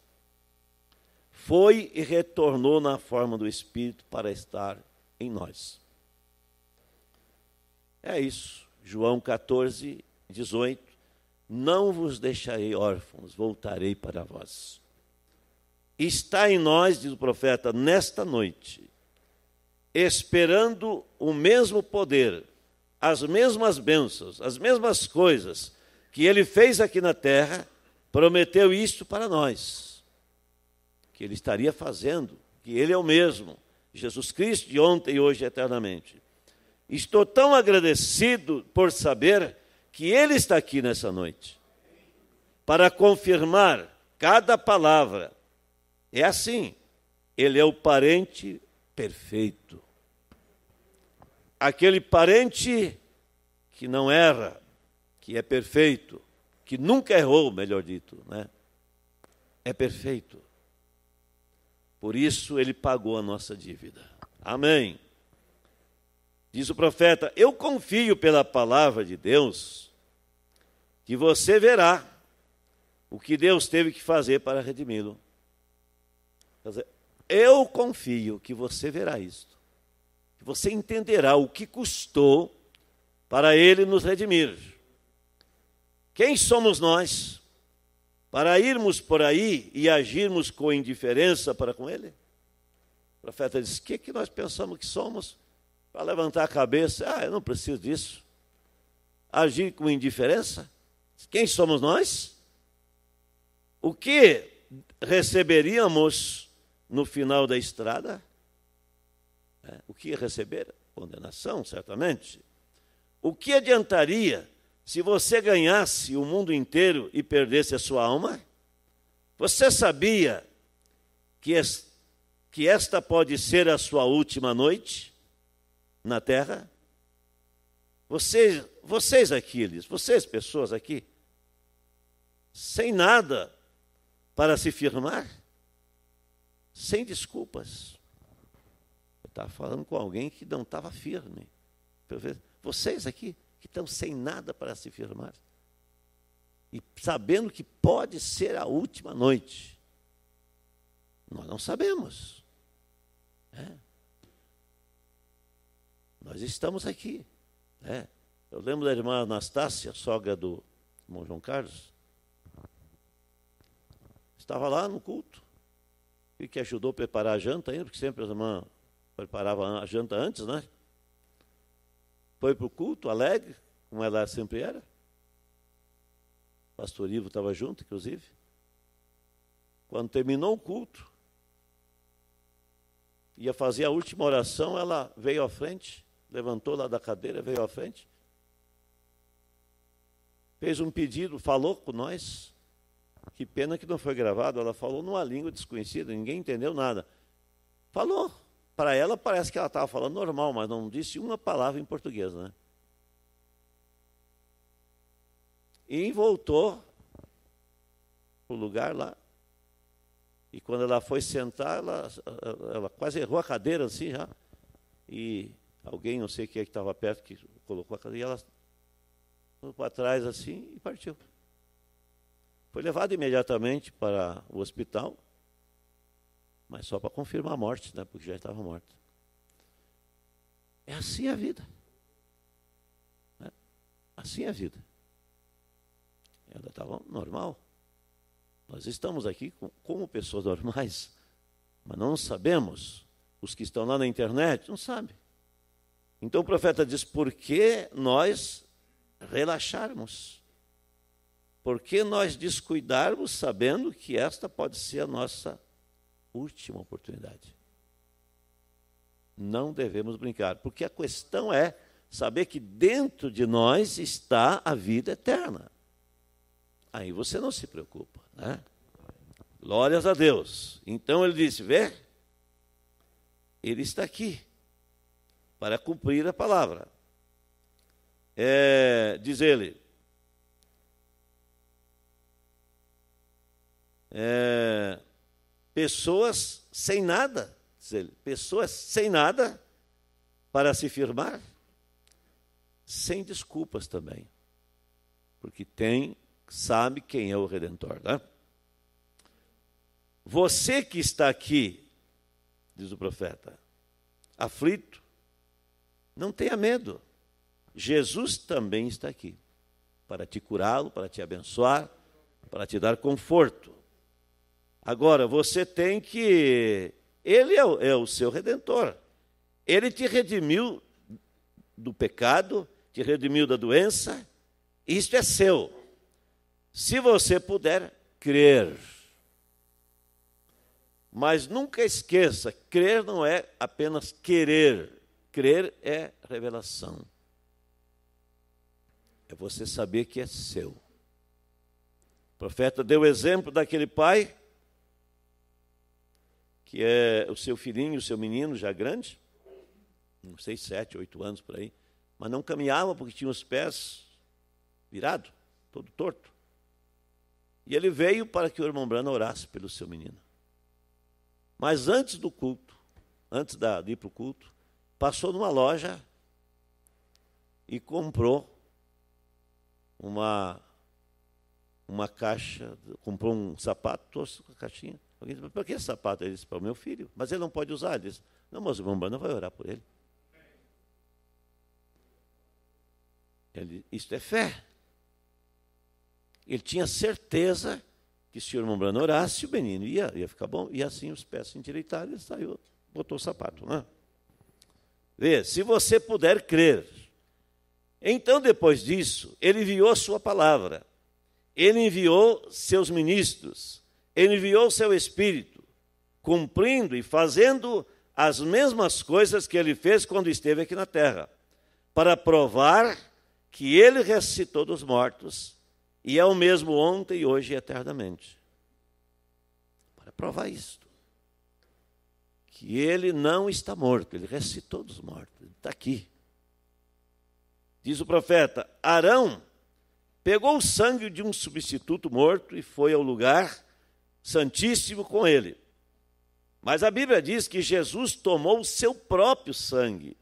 foi e retornou na forma do Espírito para estar em nós. É isso. João 14, 18. Não vos deixarei órfãos, voltarei para vós. Está em nós, diz o profeta, nesta noite, esperando o mesmo poder, as mesmas bênçãos, as mesmas coisas que ele fez aqui na terra, prometeu isto para nós, que ele estaria fazendo, que ele é o mesmo, Jesus Cristo de ontem e hoje eternamente. Estou tão agradecido por saber que ele está aqui nessa noite para confirmar cada palavra. É assim, ele é o parente perfeito aquele parente que não erra, que é perfeito, que nunca errou, melhor dito, né? É perfeito. Por isso ele pagou a nossa dívida. Amém. Diz o profeta: Eu confio pela palavra de Deus que você verá o que Deus teve que fazer para redimi-lo. Eu confio que você verá isso você entenderá o que custou para ele nos redimir. Quem somos nós para irmos por aí e agirmos com indiferença para com ele? O profeta diz: O que, que nós pensamos que somos para levantar a cabeça? Ah, eu não preciso disso. Agir com indiferença? Quem somos nós? O que receberíamos no final da estrada? É, o que ia receber? Condenação, certamente. O que adiantaria se você ganhasse o mundo inteiro e perdesse a sua alma? Você sabia que, es, que esta pode ser a sua última noite na Terra? Vocês, vocês aqueles vocês pessoas aqui, sem nada para se firmar, sem desculpas. Está falando com alguém que não estava firme. Vocês aqui, que estão sem nada para se firmar. E sabendo que pode ser a última noite. Nós não sabemos. É. Nós estamos aqui. É. Eu lembro da irmã Anastácia, sogra do irmão João Carlos. Estava lá no culto. E que ajudou a preparar a janta ainda, porque sempre a irmã preparava a janta antes, né? Foi para o culto, alegre, como ela sempre era. O pastor Ivo estava junto, inclusive. Quando terminou o culto, ia fazer a última oração, ela veio à frente, levantou lá da cadeira, veio à frente, fez um pedido, falou com nós. Que pena que não foi gravado. Ela falou numa língua desconhecida, ninguém entendeu nada. Falou, para ela, parece que ela estava falando normal, mas não disse uma palavra em português, né? E voltou para o lugar lá. E quando ela foi sentar, ela, ela quase errou a cadeira assim já. E alguém, não sei quem é que estava perto, que colocou a cadeira, e ela foi para trás assim e partiu. Foi levado imediatamente para o hospital mas só para confirmar a morte, né? porque já estava morto. É assim a vida. Né? Assim a vida. Ela é, estava normal. Nós estamos aqui como pessoas normais, mas não sabemos. Os que estão lá na internet não sabem. Então o profeta diz: por que nós relaxarmos? Por que nós descuidarmos sabendo que esta pode ser a nossa última oportunidade. Não devemos brincar, porque a questão é saber que dentro de nós está a vida eterna. Aí você não se preocupa, né? Glórias a Deus. Então ele disse: Vê, ele está aqui para cumprir a palavra. É, diz ele: é, pessoas sem nada, diz ele, pessoas sem nada para se firmar, sem desculpas também, porque tem, sabe quem é o Redentor. Né? Você que está aqui, diz o profeta, aflito, não tenha medo. Jesus também está aqui para te curá-lo, para te abençoar, para te dar conforto. Agora, você tem que. Ele é o, é o seu redentor. Ele te redimiu do pecado, te redimiu da doença. Isto é seu. Se você puder crer. Mas nunca esqueça: crer não é apenas querer, crer é revelação. É você saber que é seu. O profeta deu o exemplo daquele pai que é o seu filhinho, o seu menino, já grande, não sei, sete, oito anos por aí, mas não caminhava porque tinha os pés virados, todo torto. E ele veio para que o irmão Brana orasse pelo seu menino. Mas antes do culto, antes de ir para o culto, passou numa loja e comprou uma, uma caixa, comprou um sapato, trouxe com a caixinha, Alguém disse, para que esse sapato? Ele disse, para o meu filho. Mas ele não pode usar. Ele disse, não, mas o não vai orar por ele. ele isto é fé. Ele tinha certeza que se o irmão Brano orasse, o Benino ia, ia ficar bom. E assim os pés se endireitaram, ele saiu, botou o sapato. Né? Vê, se você puder crer. Então, depois disso, ele enviou sua palavra. Ele enviou seus ministros enviou seu Espírito, cumprindo e fazendo as mesmas coisas que ele fez quando esteve aqui na terra, para provar que ele ressuscitou dos mortos e é o mesmo ontem, hoje e eternamente. Para provar isto, que ele não está morto, ele ressuscitou dos mortos, ele está aqui. Diz o profeta: Arão pegou o sangue de um substituto morto e foi ao lugar Santíssimo com ele. Mas a Bíblia diz que Jesus tomou o seu próprio sangue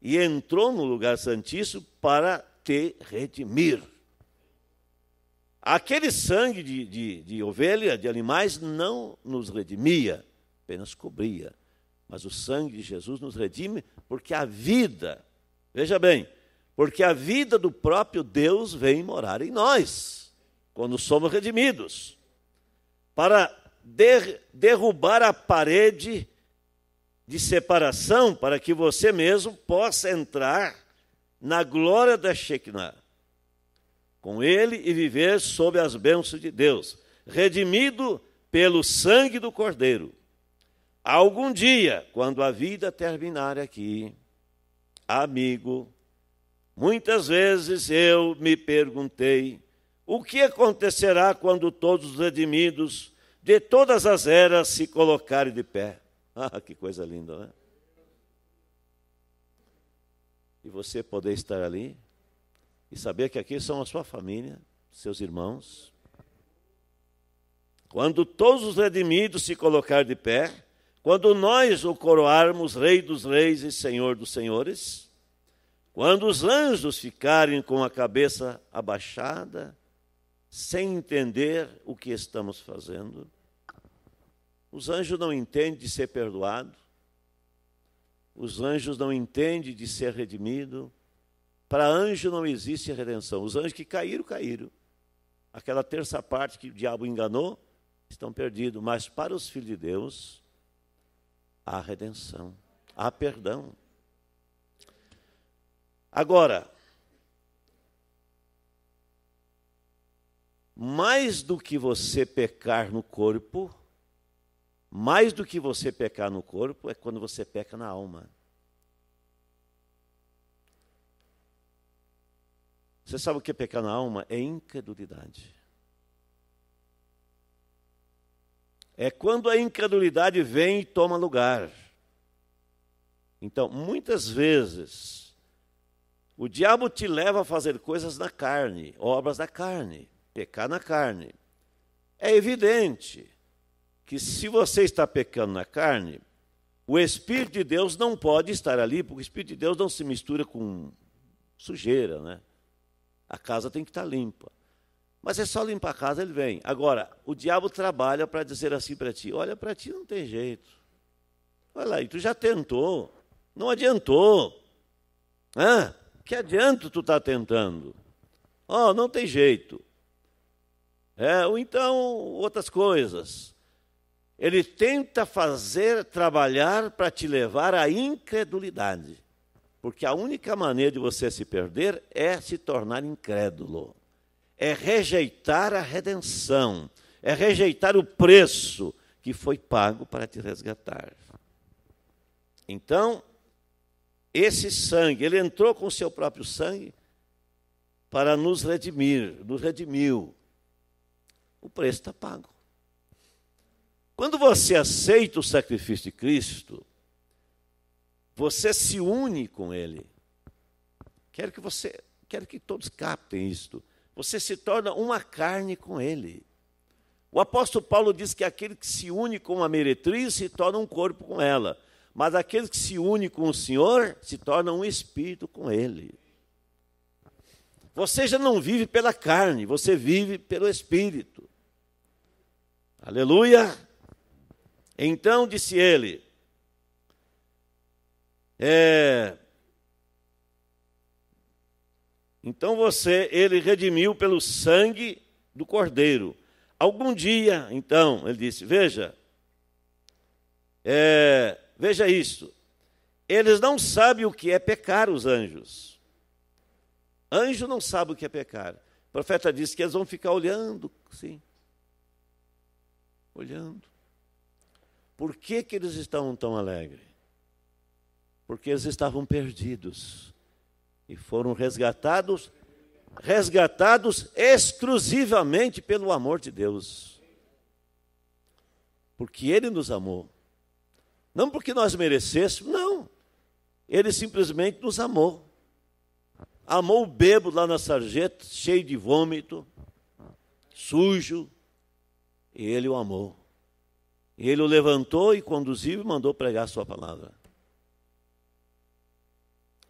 e entrou no lugar santíssimo para te redimir. Aquele sangue de, de, de ovelha, de animais, não nos redimia, apenas cobria. Mas o sangue de Jesus nos redime porque a vida, veja bem, porque a vida do próprio Deus vem morar em nós, quando somos redimidos para der, derrubar a parede de separação, para que você mesmo possa entrar na glória da Shekinah, com ele e viver sob as bênçãos de Deus, redimido pelo sangue do Cordeiro. Algum dia, quando a vida terminar aqui, amigo, muitas vezes eu me perguntei o que acontecerá quando todos os redimidos de todas as eras se colocarem de pé? Ah, que coisa linda, né? E você poder estar ali e saber que aqui são a sua família, seus irmãos. Quando todos os redimidos se colocarem de pé, quando nós o coroarmos Rei dos Reis e Senhor dos Senhores, quando os anjos ficarem com a cabeça abaixada sem entender o que estamos fazendo. Os anjos não entendem de ser perdoado. Os anjos não entendem de ser redimido. Para anjo não existe redenção. Os anjos que caíram, caíram. Aquela terça parte que o diabo enganou, estão perdidos. Mas para os filhos de Deus, há redenção, há perdão. Agora, mais do que você pecar no corpo, mais do que você pecar no corpo é quando você peca na alma. Você sabe o que é pecar na alma? É incredulidade. É quando a incredulidade vem e toma lugar. Então, muitas vezes, o diabo te leva a fazer coisas na carne, obras da carne pecar na carne. É evidente que se você está pecando na carne, o Espírito de Deus não pode estar ali, porque o Espírito de Deus não se mistura com sujeira, né? A casa tem que estar limpa. Mas é só limpar a casa, ele vem. Agora, o diabo trabalha para dizer assim para ti: olha, para ti não tem jeito. Olha lá, e tu já tentou, não adiantou. Hã? Que adianto tu está tentando? Ó, oh, não tem jeito é, ou então outras coisas. Ele tenta fazer, trabalhar para te levar à incredulidade. Porque a única maneira de você se perder é se tornar incrédulo, é rejeitar a redenção, é rejeitar o preço que foi pago para te resgatar. Então, esse sangue, ele entrou com o seu próprio sangue para nos redimir, nos redimiu, o preço está pago. Quando você aceita o sacrifício de Cristo, você se une com Ele. Quero que você, quero que todos captem isto. Você se torna uma carne com Ele. O apóstolo Paulo diz que aquele que se une com a meretriz se torna um corpo com ela, mas aquele que se une com o Senhor se torna um espírito com Ele. Você já não vive pela carne, você vive pelo espírito. Aleluia! Então disse ele: é, Então você, ele redimiu pelo sangue do cordeiro. Algum dia, então, ele disse: Veja, é, veja isso. Eles não sabem o que é pecar, os anjos. Anjo não sabe o que é pecar. O profeta disse que eles vão ficar olhando, sim olhando. Por que, que eles estão tão alegres? Porque eles estavam perdidos e foram resgatados resgatados exclusivamente pelo amor de Deus. Porque Ele nos amou. Não porque nós merecêssemos, não. Ele simplesmente nos amou. Amou o bebo lá na sarjeta, cheio de vômito, sujo, e ele o amou. E ele o levantou e conduziu e mandou pregar a sua palavra.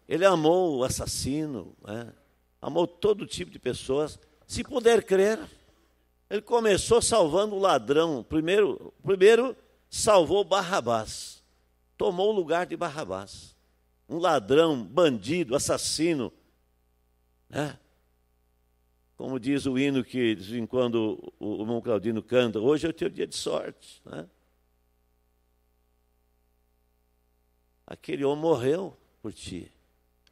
Ele amou o assassino, né? amou todo tipo de pessoas. Se puder crer, ele começou salvando o ladrão. Primeiro, primeiro salvou Barrabás, tomou o lugar de Barrabás. Um ladrão, bandido, assassino. Né? como diz o hino que de vez em quando o, o irmão Claudino canta, hoje é o teu dia de sorte. Né? Aquele homem morreu por ti.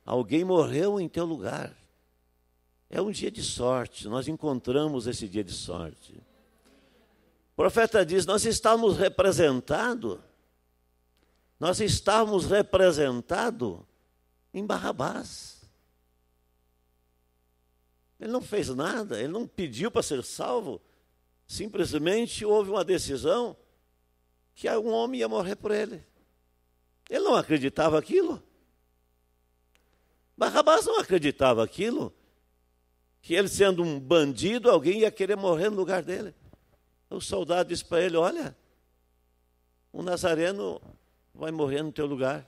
Alguém morreu em teu lugar. É um dia de sorte, nós encontramos esse dia de sorte. O profeta diz: Nós estamos representados, nós estamos representados em Barrabás. Ele não fez nada, ele não pediu para ser salvo. Simplesmente houve uma decisão que um homem ia morrer por ele. Ele não acreditava aquilo. Barrabás não acreditava aquilo. Que ele, sendo um bandido, alguém ia querer morrer no lugar dele. O soldado disse para ele: Olha, o nazareno vai morrer no teu lugar.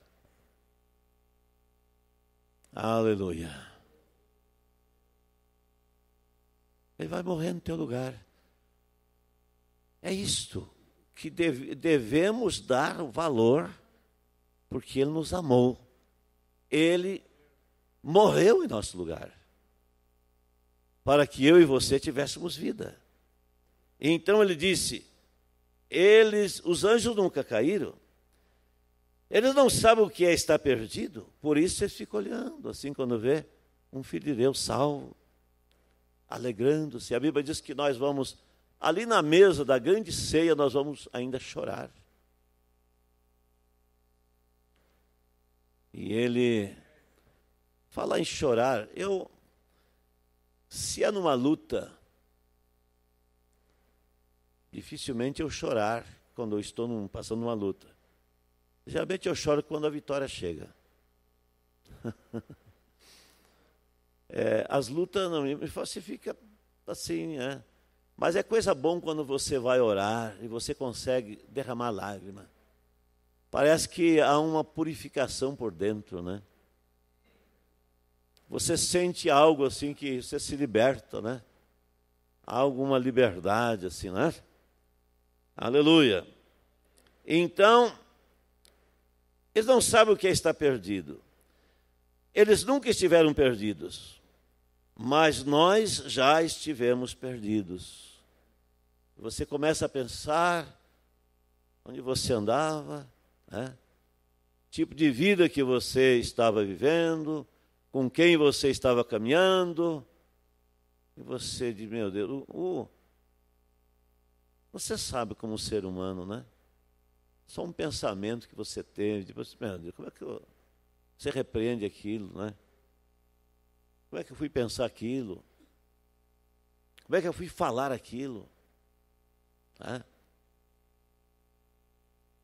Aleluia. ele vai morrer no teu lugar. É isto que devemos dar o valor, porque ele nos amou. Ele morreu em nosso lugar, para que eu e você tivéssemos vida. Então ele disse: eles, os anjos nunca caíram, eles não sabem o que é estar perdido, por isso eles ficam olhando, assim quando vê um filho de Deus salvo alegrando-se. A Bíblia diz que nós vamos, ali na mesa da grande ceia, nós vamos ainda chorar. E ele fala em chorar, eu se é numa luta, dificilmente eu chorar quando eu estou num, passando uma luta. Geralmente eu choro quando a vitória chega. É, as lutas não me fica assim, né? Mas é coisa bom quando você vai orar e você consegue derramar lágrima. Parece que há uma purificação por dentro, né? Você sente algo assim que você se liberta, né? Há alguma liberdade assim, né? Aleluia. Então, eles não sabem o que é estar perdido. Eles nunca estiveram perdidos mas nós já estivemos perdidos. Você começa a pensar onde você andava, né? tipo de vida que você estava vivendo, com quem você estava caminhando, e você diz: Meu Deus, uh, uh, você sabe como ser humano, né? Só um pensamento que você teve, tipo, assim, meu Deus, como é que eu, você repreende aquilo, né? Como é que eu fui pensar aquilo? Como é que eu fui falar aquilo?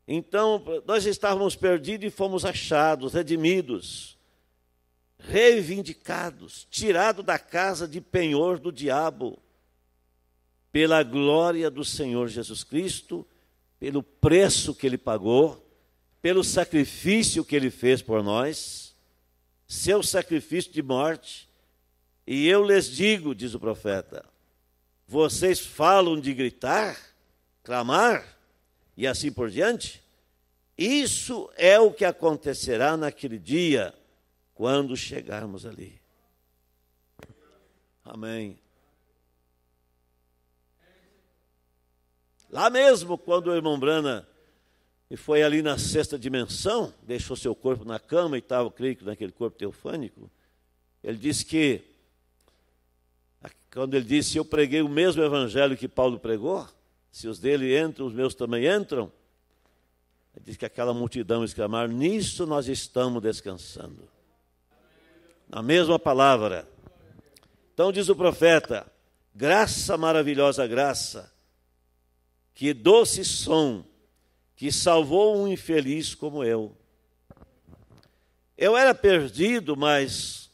Então, nós estávamos perdidos e fomos achados, redimidos, reivindicados, tirados da casa de penhor do diabo, pela glória do Senhor Jesus Cristo, pelo preço que ele pagou, pelo sacrifício que ele fez por nós, seu sacrifício de morte, e eu lhes digo, diz o profeta, vocês falam de gritar, clamar e assim por diante? Isso é o que acontecerá naquele dia, quando chegarmos ali. Amém. Lá mesmo, quando o irmão Brana e foi ali na sexta dimensão, deixou seu corpo na cama e estava, creio que, naquele corpo teofânico, ele disse que quando ele disse: Eu preguei o mesmo evangelho que Paulo pregou, se os dele entram, os meus também entram. Ele disse que aquela multidão exclamaram: Nisso nós estamos descansando. Na mesma palavra. Então diz o profeta: Graça, maravilhosa graça, que doce som, que salvou um infeliz como eu. Eu era perdido, mas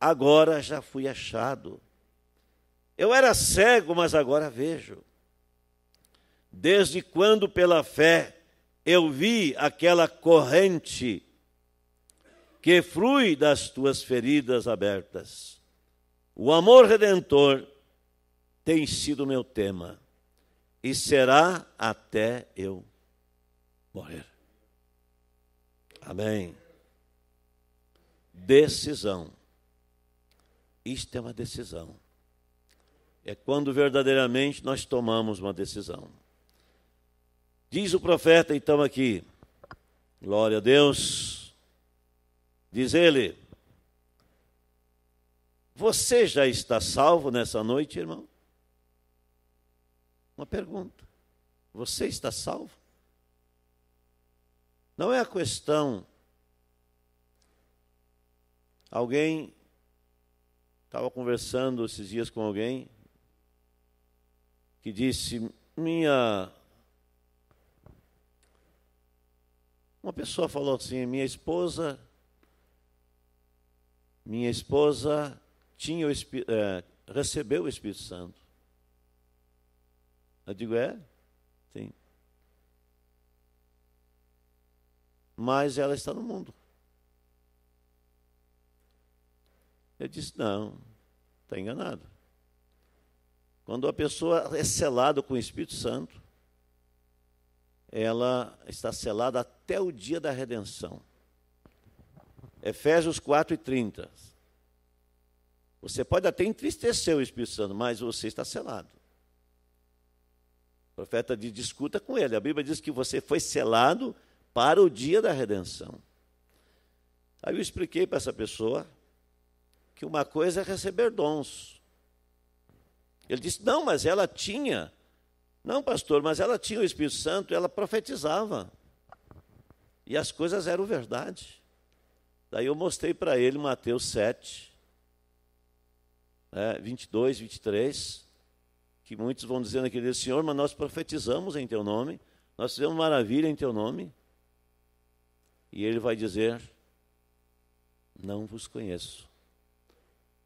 agora já fui achado. Eu era cego, mas agora vejo. Desde quando, pela fé, eu vi aquela corrente que frui das tuas feridas abertas. O amor redentor tem sido meu tema e será até eu morrer. Amém. Decisão. Isto é uma decisão é quando verdadeiramente nós tomamos uma decisão. Diz o profeta então aqui, glória a Deus, diz ele: Você já está salvo nessa noite, irmão? Uma pergunta: Você está salvo? Não é a questão. Alguém estava conversando esses dias com alguém, que disse: Minha. Uma pessoa falou assim: Minha esposa. Minha esposa tinha o Espí... é, eh, recebeu o Espírito Santo. Eu digo: É? Sim. Mas ela está no mundo. Eu disse: Não, está enganado. Quando a pessoa é selada com o Espírito Santo, ela está selada até o dia da redenção. Efésios 4 e 30. Você pode até entristecer o Espírito Santo, mas você está selado. O profeta diz: discuta com ele. A Bíblia diz que você foi selado para o dia da redenção. Aí eu expliquei para essa pessoa que uma coisa é receber dons, ele disse: Não, mas ela tinha. Não, pastor, mas ela tinha o Espírito Santo, ela profetizava. E as coisas eram verdade. Daí eu mostrei para ele Mateus 7, é, 22, 23, que muitos vão dizendo aqui, Senhor, mas nós profetizamos em teu nome, nós fizemos maravilha em teu nome. E ele vai dizer, não vos conheço.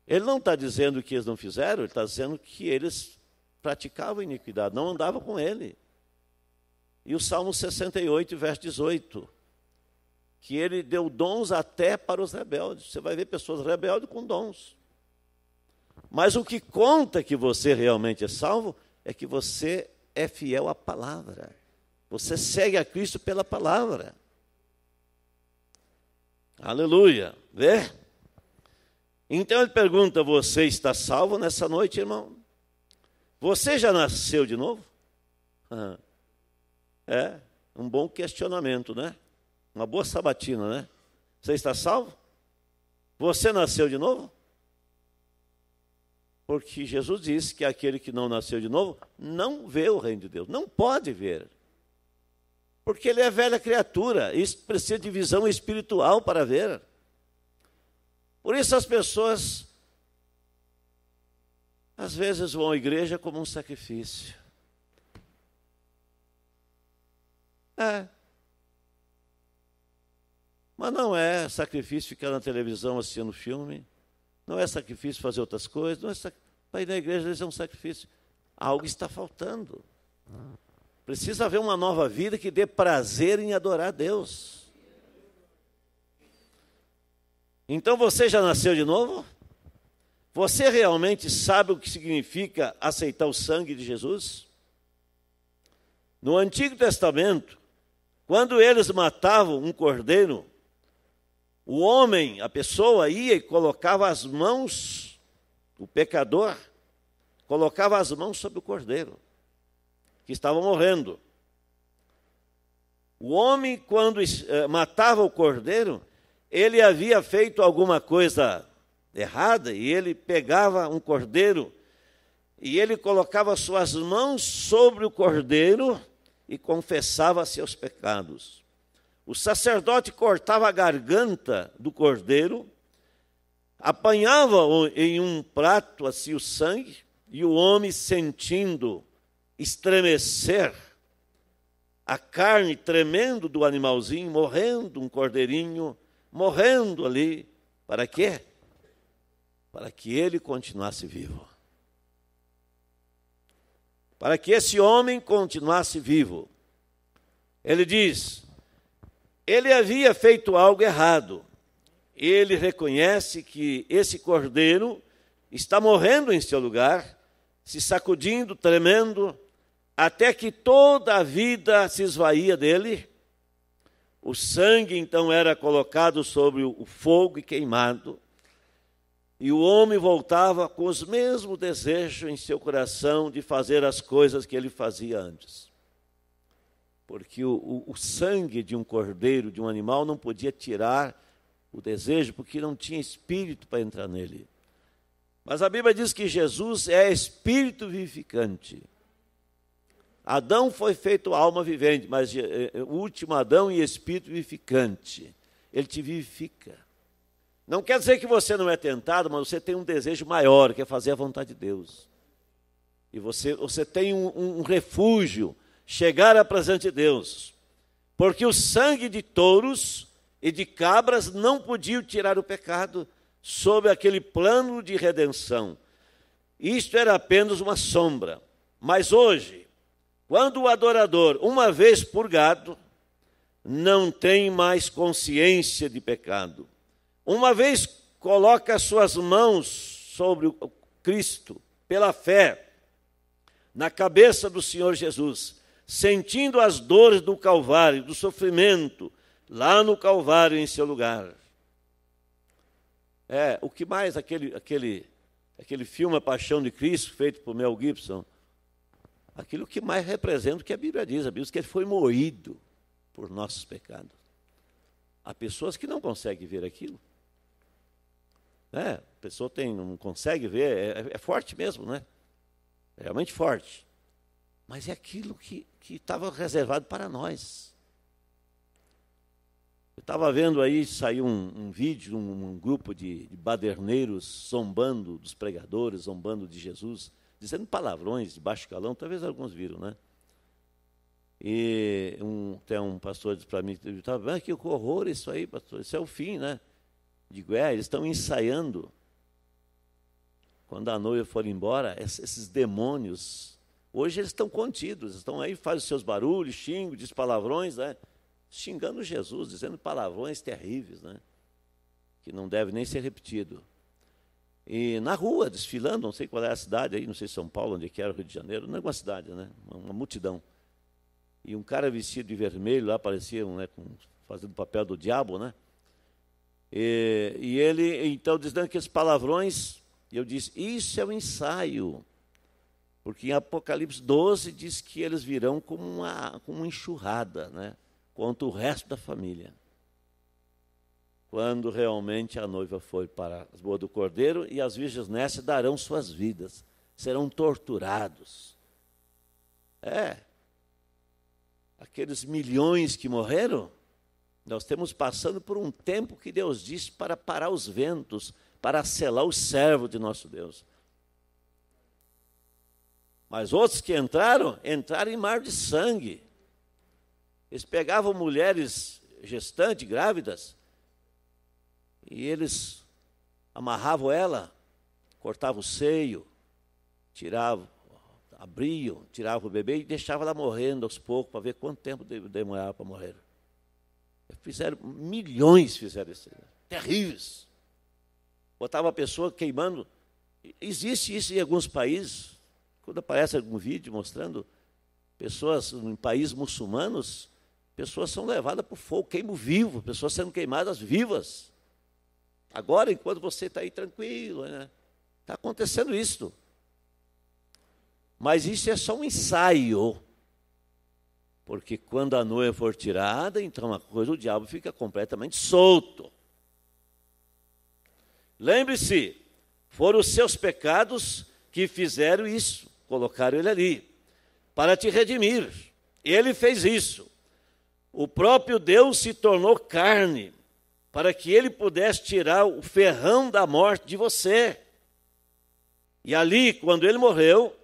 Ele não está dizendo que eles não fizeram, ele está dizendo que eles praticavam iniquidade, não andavam com ele. E o Salmo 68, verso 18, que ele deu dons até para os rebeldes. Você vai ver pessoas rebeldes com dons. Mas o que conta que você realmente é salvo é que você é fiel à palavra. Você segue a Cristo pela palavra. Aleluia. Vê? Então ele pergunta: Você está salvo nessa noite, irmão? Você já nasceu de novo? Ah, é, um bom questionamento, né? Uma boa sabatina, né? Você está salvo? Você nasceu de novo? Porque Jesus disse que aquele que não nasceu de novo não vê o reino de Deus, não pode ver. Porque ele é velha criatura, isso precisa de visão espiritual para ver. Por isso as pessoas às vezes vão à igreja como um sacrifício. É. Mas não é sacrifício ficar na televisão assistindo filme, não é sacrifício fazer outras coisas, não é sac... para ir na igreja Isso é um sacrifício. Algo está faltando. Precisa haver uma nova vida que dê prazer em adorar a Deus. Então você já nasceu de novo? Você realmente sabe o que significa aceitar o sangue de Jesus? No Antigo Testamento, quando eles matavam um cordeiro, o homem, a pessoa, ia e colocava as mãos, o pecador, colocava as mãos sobre o cordeiro, que estava morrendo. O homem, quando eh, matava o cordeiro, ele havia feito alguma coisa errada e ele pegava um cordeiro e ele colocava suas mãos sobre o cordeiro e confessava seus pecados. O sacerdote cortava a garganta do cordeiro, apanhava em um prato assim o sangue, e o homem sentindo estremecer a carne tremendo do animalzinho, morrendo um cordeirinho, morrendo ali. Para quê? Para que ele continuasse vivo. Para que esse homem continuasse vivo. Ele diz: ele havia feito algo errado. Ele reconhece que esse cordeiro está morrendo em seu lugar, se sacudindo, tremendo, até que toda a vida se esvaía dele o sangue então era colocado sobre o fogo e queimado, e o homem voltava com os mesmos desejos em seu coração de fazer as coisas que ele fazia antes. Porque o, o, o sangue de um cordeiro, de um animal, não podia tirar o desejo, porque não tinha espírito para entrar nele. Mas a Bíblia diz que Jesus é espírito vivificante. Adão foi feito alma vivente, mas eh, eh, o último Adão e espírito vivificante. Ele te vivifica. Não quer dizer que você não é tentado, mas você tem um desejo maior, que é fazer a vontade de Deus. E você, você tem um, um refúgio, chegar à presença de Deus. Porque o sangue de touros e de cabras não podia tirar o pecado sob aquele plano de redenção. Isto era apenas uma sombra. Mas hoje, quando o adorador, uma vez purgado, não tem mais consciência de pecado, uma vez coloca suas mãos sobre o Cristo, pela fé, na cabeça do Senhor Jesus, sentindo as dores do Calvário, do sofrimento, lá no Calvário em seu lugar. É, o que mais aquele, aquele, aquele filme A Paixão de Cristo, feito por Mel Gibson, aquilo que mais representa o que a Bíblia diz. A Bíblia diz que ele foi moído por nossos pecados. Há pessoas que não conseguem ver aquilo. Né? A pessoa tem, não consegue ver, é, é, é forte mesmo, né? É realmente forte. Mas é aquilo que estava reservado para nós. Eu estava vendo aí, saiu um, um vídeo, um, um grupo de, de baderneiros zombando dos pregadores, zombando de Jesus dizendo palavrões de baixo calão, talvez alguns viram, né? E um, até um pastor disse para mim, ah, que horror isso aí, pastor, isso é o fim, né? Digo, é, eles estão ensaiando. Quando a noiva for embora, esses demônios, hoje eles estão contidos, estão aí, fazem seus barulhos, xingam, diz palavrões, né? Xingando Jesus, dizendo palavrões terríveis, né? Que não deve nem ser repetido. E na rua, desfilando, não sei qual é a cidade aí, não sei São Paulo, onde é que era, Rio de Janeiro, não é uma cidade, né? Uma, multidão. E um cara vestido de vermelho lá, parecia, né, com, fazendo o papel do diabo, né? E, e ele, então, dizendo aqueles é palavrões, e eu disse, isso é um ensaio. Porque em Apocalipse 12 diz que eles virão como uma, como uma enxurrada, né? Quanto o resto da família quando realmente a noiva foi para as boas do cordeiro e as virgens nessa darão suas vidas, serão torturados. É. Aqueles milhões que morreram, nós temos passando por um tempo que Deus disse para parar os ventos, para selar o servo de nosso Deus. Mas outros que entraram, entraram em mar de sangue. Eles pegavam mulheres gestantes, grávidas, e eles amarravam ela, cortavam o seio, tiravam, abriam, tiravam o bebê e deixavam ela morrendo aos poucos para ver quanto tempo demorava para morrer. Fizeram, milhões fizeram isso. Terríveis. Botava a pessoa queimando. Existe isso em alguns países. Quando aparece algum vídeo mostrando pessoas em países muçulmanos, pessoas são levadas para o fogo, queimam vivo, pessoas sendo queimadas vivas. Agora, enquanto você está aí tranquilo, está né? Tá acontecendo isso. Mas isso é só um ensaio. Porque quando a noiva for tirada, então a coisa, o diabo fica completamente solto. Lembre-se, foram os seus pecados que fizeram isso, colocaram ele ali, para te redimir. Ele fez isso. O próprio Deus se tornou carne para que ele pudesse tirar o ferrão da morte de você. E ali, quando ele morreu,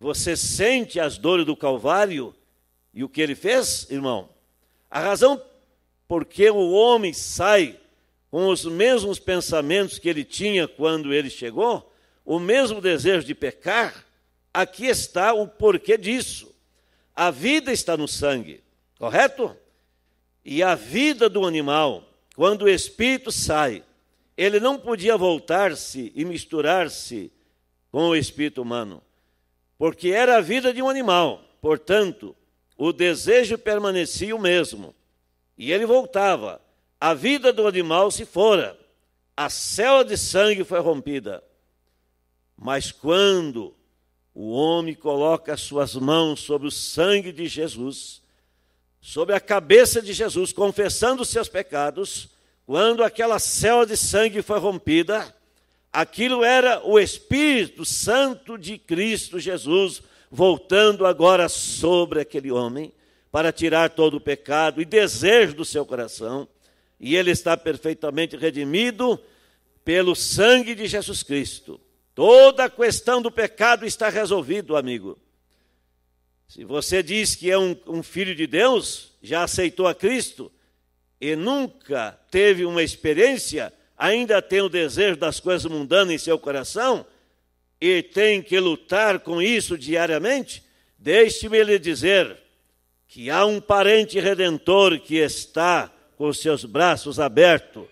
você sente as dores do Calvário e o que ele fez, irmão? A razão porque o homem sai com os mesmos pensamentos que ele tinha quando ele chegou, o mesmo desejo de pecar, aqui está o porquê disso. A vida está no sangue, correto? E a vida do animal, quando o espírito sai, ele não podia voltar-se e misturar-se com o espírito humano, porque era a vida de um animal. Portanto, o desejo permanecia o mesmo. E ele voltava. A vida do animal se fora. A célula de sangue foi rompida. Mas quando o homem coloca suas mãos sobre o sangue de Jesus, sobre a cabeça de Jesus, confessando seus pecados, quando aquela célula de sangue foi rompida, aquilo era o Espírito Santo de Cristo Jesus voltando agora sobre aquele homem para tirar todo o pecado e desejo do seu coração, e ele está perfeitamente redimido pelo sangue de Jesus Cristo. Toda a questão do pecado está resolvida, amigo. Se você diz que é um, um filho de Deus, já aceitou a Cristo e nunca teve uma experiência, ainda tem o desejo das coisas mundanas em seu coração e tem que lutar com isso diariamente, deixe-me lhe dizer que há um parente redentor que está com seus braços abertos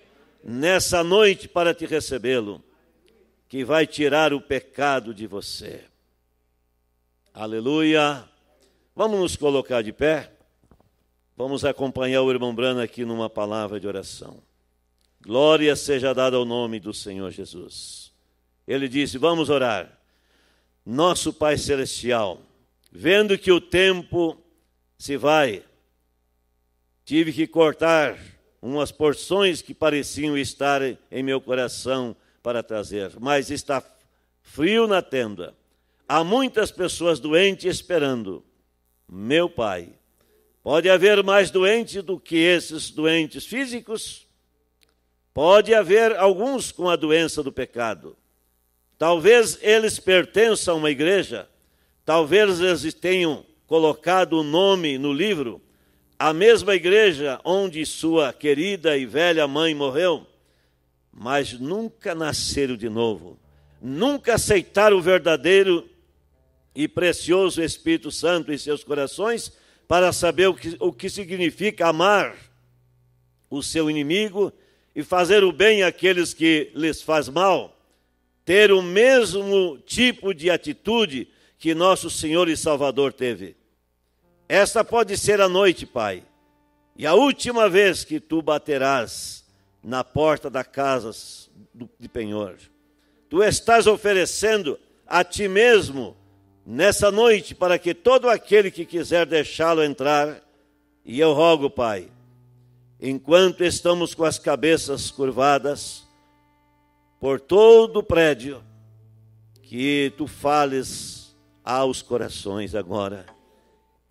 nessa noite para te recebê-lo, que vai tirar o pecado de você. Aleluia. Vamos nos colocar de pé. Vamos acompanhar o irmão Brana aqui numa palavra de oração. Glória seja dada ao nome do Senhor Jesus. Ele disse: Vamos orar. Nosso Pai Celestial, vendo que o tempo se vai, tive que cortar umas porções que pareciam estar em meu coração para trazer, mas está frio na tenda. Há muitas pessoas doentes esperando meu Pai, pode haver mais doentes do que esses doentes físicos? Pode haver alguns com a doença do pecado. Talvez eles pertençam a uma igreja, talvez eles tenham colocado o nome no livro, a mesma igreja onde sua querida e velha mãe morreu, mas nunca nasceram de novo, nunca aceitaram o verdadeiro e precioso Espírito Santo em seus corações para saber o que, o que significa amar o seu inimigo e fazer o bem àqueles que lhes faz mal, ter o mesmo tipo de atitude que nosso Senhor e Salvador teve. Esta pode ser a noite, Pai, e a última vez que tu baterás na porta da casa de penhor. Tu estás oferecendo a ti mesmo nessa noite, para que todo aquele que quiser deixá-lo entrar, e eu rogo, Pai, enquanto estamos com as cabeças curvadas por todo o prédio, que tu fales aos corações agora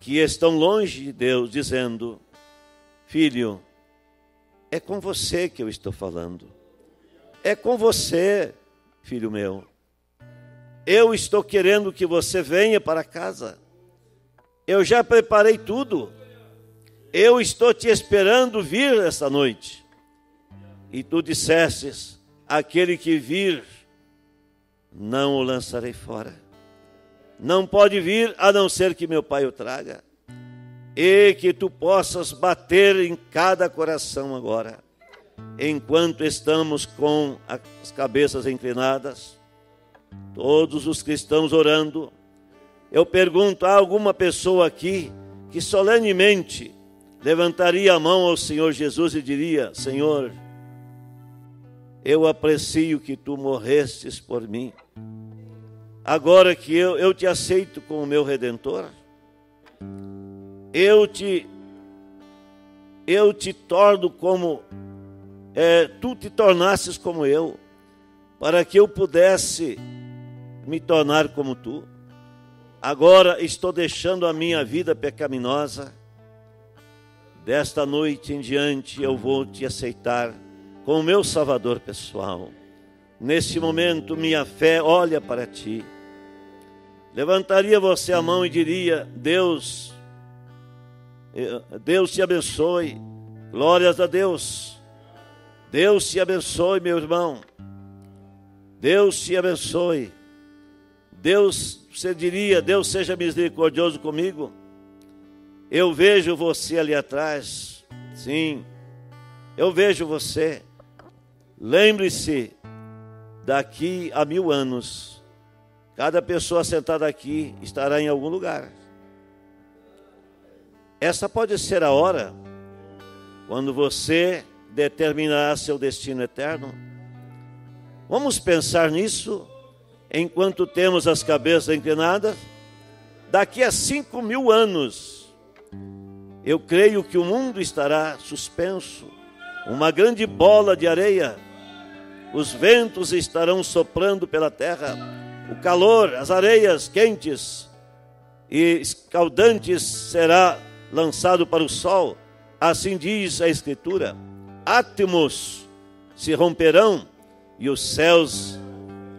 que estão longe de Deus, dizendo: Filho, é com você que eu estou falando, é com você, filho meu. Eu estou querendo que você venha para casa. Eu já preparei tudo. Eu estou te esperando vir esta noite. E tu dissestes: aquele que vir, não o lançarei fora. Não pode vir a não ser que meu pai o traga. E que tu possas bater em cada coração agora, enquanto estamos com as cabeças inclinadas todos os cristãos orando. Eu pergunto: há alguma pessoa aqui que solenemente levantaria a mão ao Senhor Jesus e diria: Senhor, eu aprecio que tu morrestes por mim. Agora que eu, eu te aceito como meu redentor, eu te eu te torno como é, tu te tornasses como eu, para que eu pudesse me tornar como tu. Agora estou deixando a minha vida pecaminosa. Desta noite em diante eu vou te aceitar como meu Salvador pessoal. Nesse momento, minha fé olha para ti. Levantaria você a mão e diria: Deus, eh, Deus te abençoe. Glórias a Deus. Deus te abençoe, meu irmão. Deus te abençoe. Deus, você diria, Deus seja misericordioso comigo? Eu vejo você ali atrás. Sim, eu vejo você. Lembre-se, daqui a mil anos, cada pessoa sentada aqui estará em algum lugar. Essa pode ser a hora quando você determinará seu destino eterno. Vamos pensar nisso? enquanto temos as cabeças inclinadas, daqui a cinco mil anos, eu creio que o mundo estará suspenso, uma grande bola de areia, os ventos estarão soprando pela terra, o calor, as areias quentes e escaldantes será lançado para o sol, assim diz a Escritura: átomos se romperão e os céus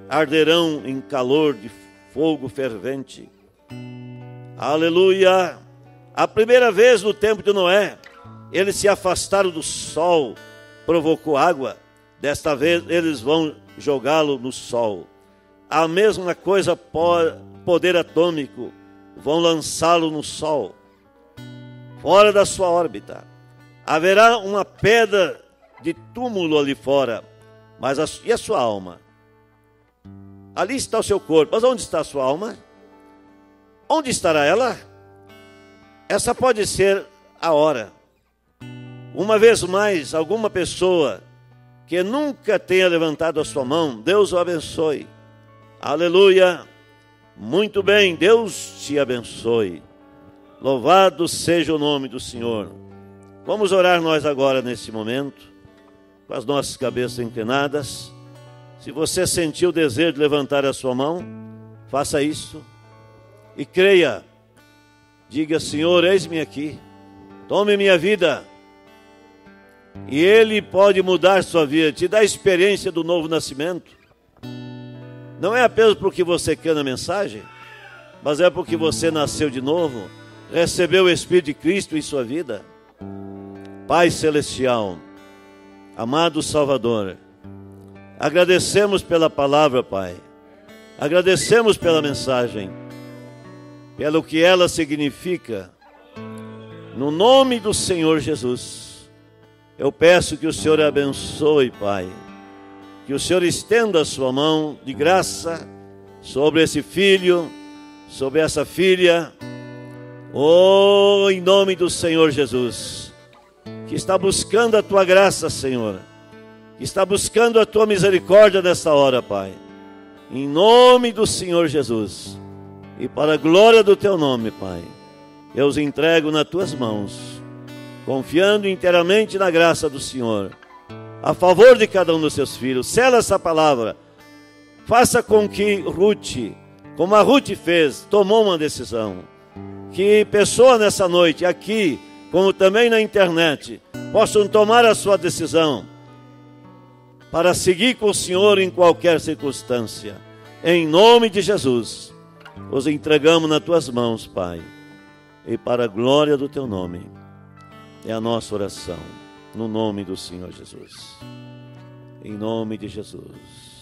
arderão em calor de fogo fervente. Aleluia! A primeira vez no tempo de Noé, eles se afastaram do sol, provocou água. Desta vez eles vão jogá-lo no sol. A mesma coisa poder atômico, vão lançá-lo no sol, fora da sua órbita. Haverá uma pedra de túmulo ali fora, mas a, e a sua alma? Ali está o seu corpo, mas onde está a sua alma? Onde estará ela? Essa pode ser a hora. Uma vez mais, alguma pessoa que nunca tenha levantado a sua mão, Deus o abençoe. Aleluia! Muito bem, Deus te abençoe. Louvado seja o nome do Senhor. Vamos orar nós agora nesse momento, com as nossas cabeças inclinadas. Se você sentiu o desejo de levantar a sua mão, faça isso e creia. Diga: Senhor, eis-me aqui, tome minha vida. E Ele pode mudar sua vida, te dá a experiência do novo nascimento. Não é apenas porque você quer na mensagem, mas é porque você nasceu de novo, recebeu o Espírito de Cristo em sua vida. Pai Celestial, amado Salvador, Agradecemos pela palavra, Pai. Agradecemos pela mensagem, pelo que ela significa. No nome do Senhor Jesus, eu peço que o Senhor abençoe, Pai. Que o Senhor estenda a sua mão de graça sobre esse filho, sobre essa filha. Oh, em nome do Senhor Jesus, que está buscando a tua graça, Senhor está buscando a tua misericórdia nesta hora, Pai. Em nome do Senhor Jesus e para a glória do teu nome, Pai, eu os entrego nas tuas mãos, confiando inteiramente na graça do Senhor, a favor de cada um dos seus filhos. Sela essa palavra, faça com que Ruth, como a Ruth fez, tomou uma decisão. Que pessoas nessa noite, aqui, como também na internet, possam tomar a sua decisão para seguir com o Senhor em qualquer circunstância. Em nome de Jesus, os entregamos nas tuas mãos, Pai, e para a glória do teu nome. É a nossa oração, no nome do Senhor Jesus. Em nome de Jesus.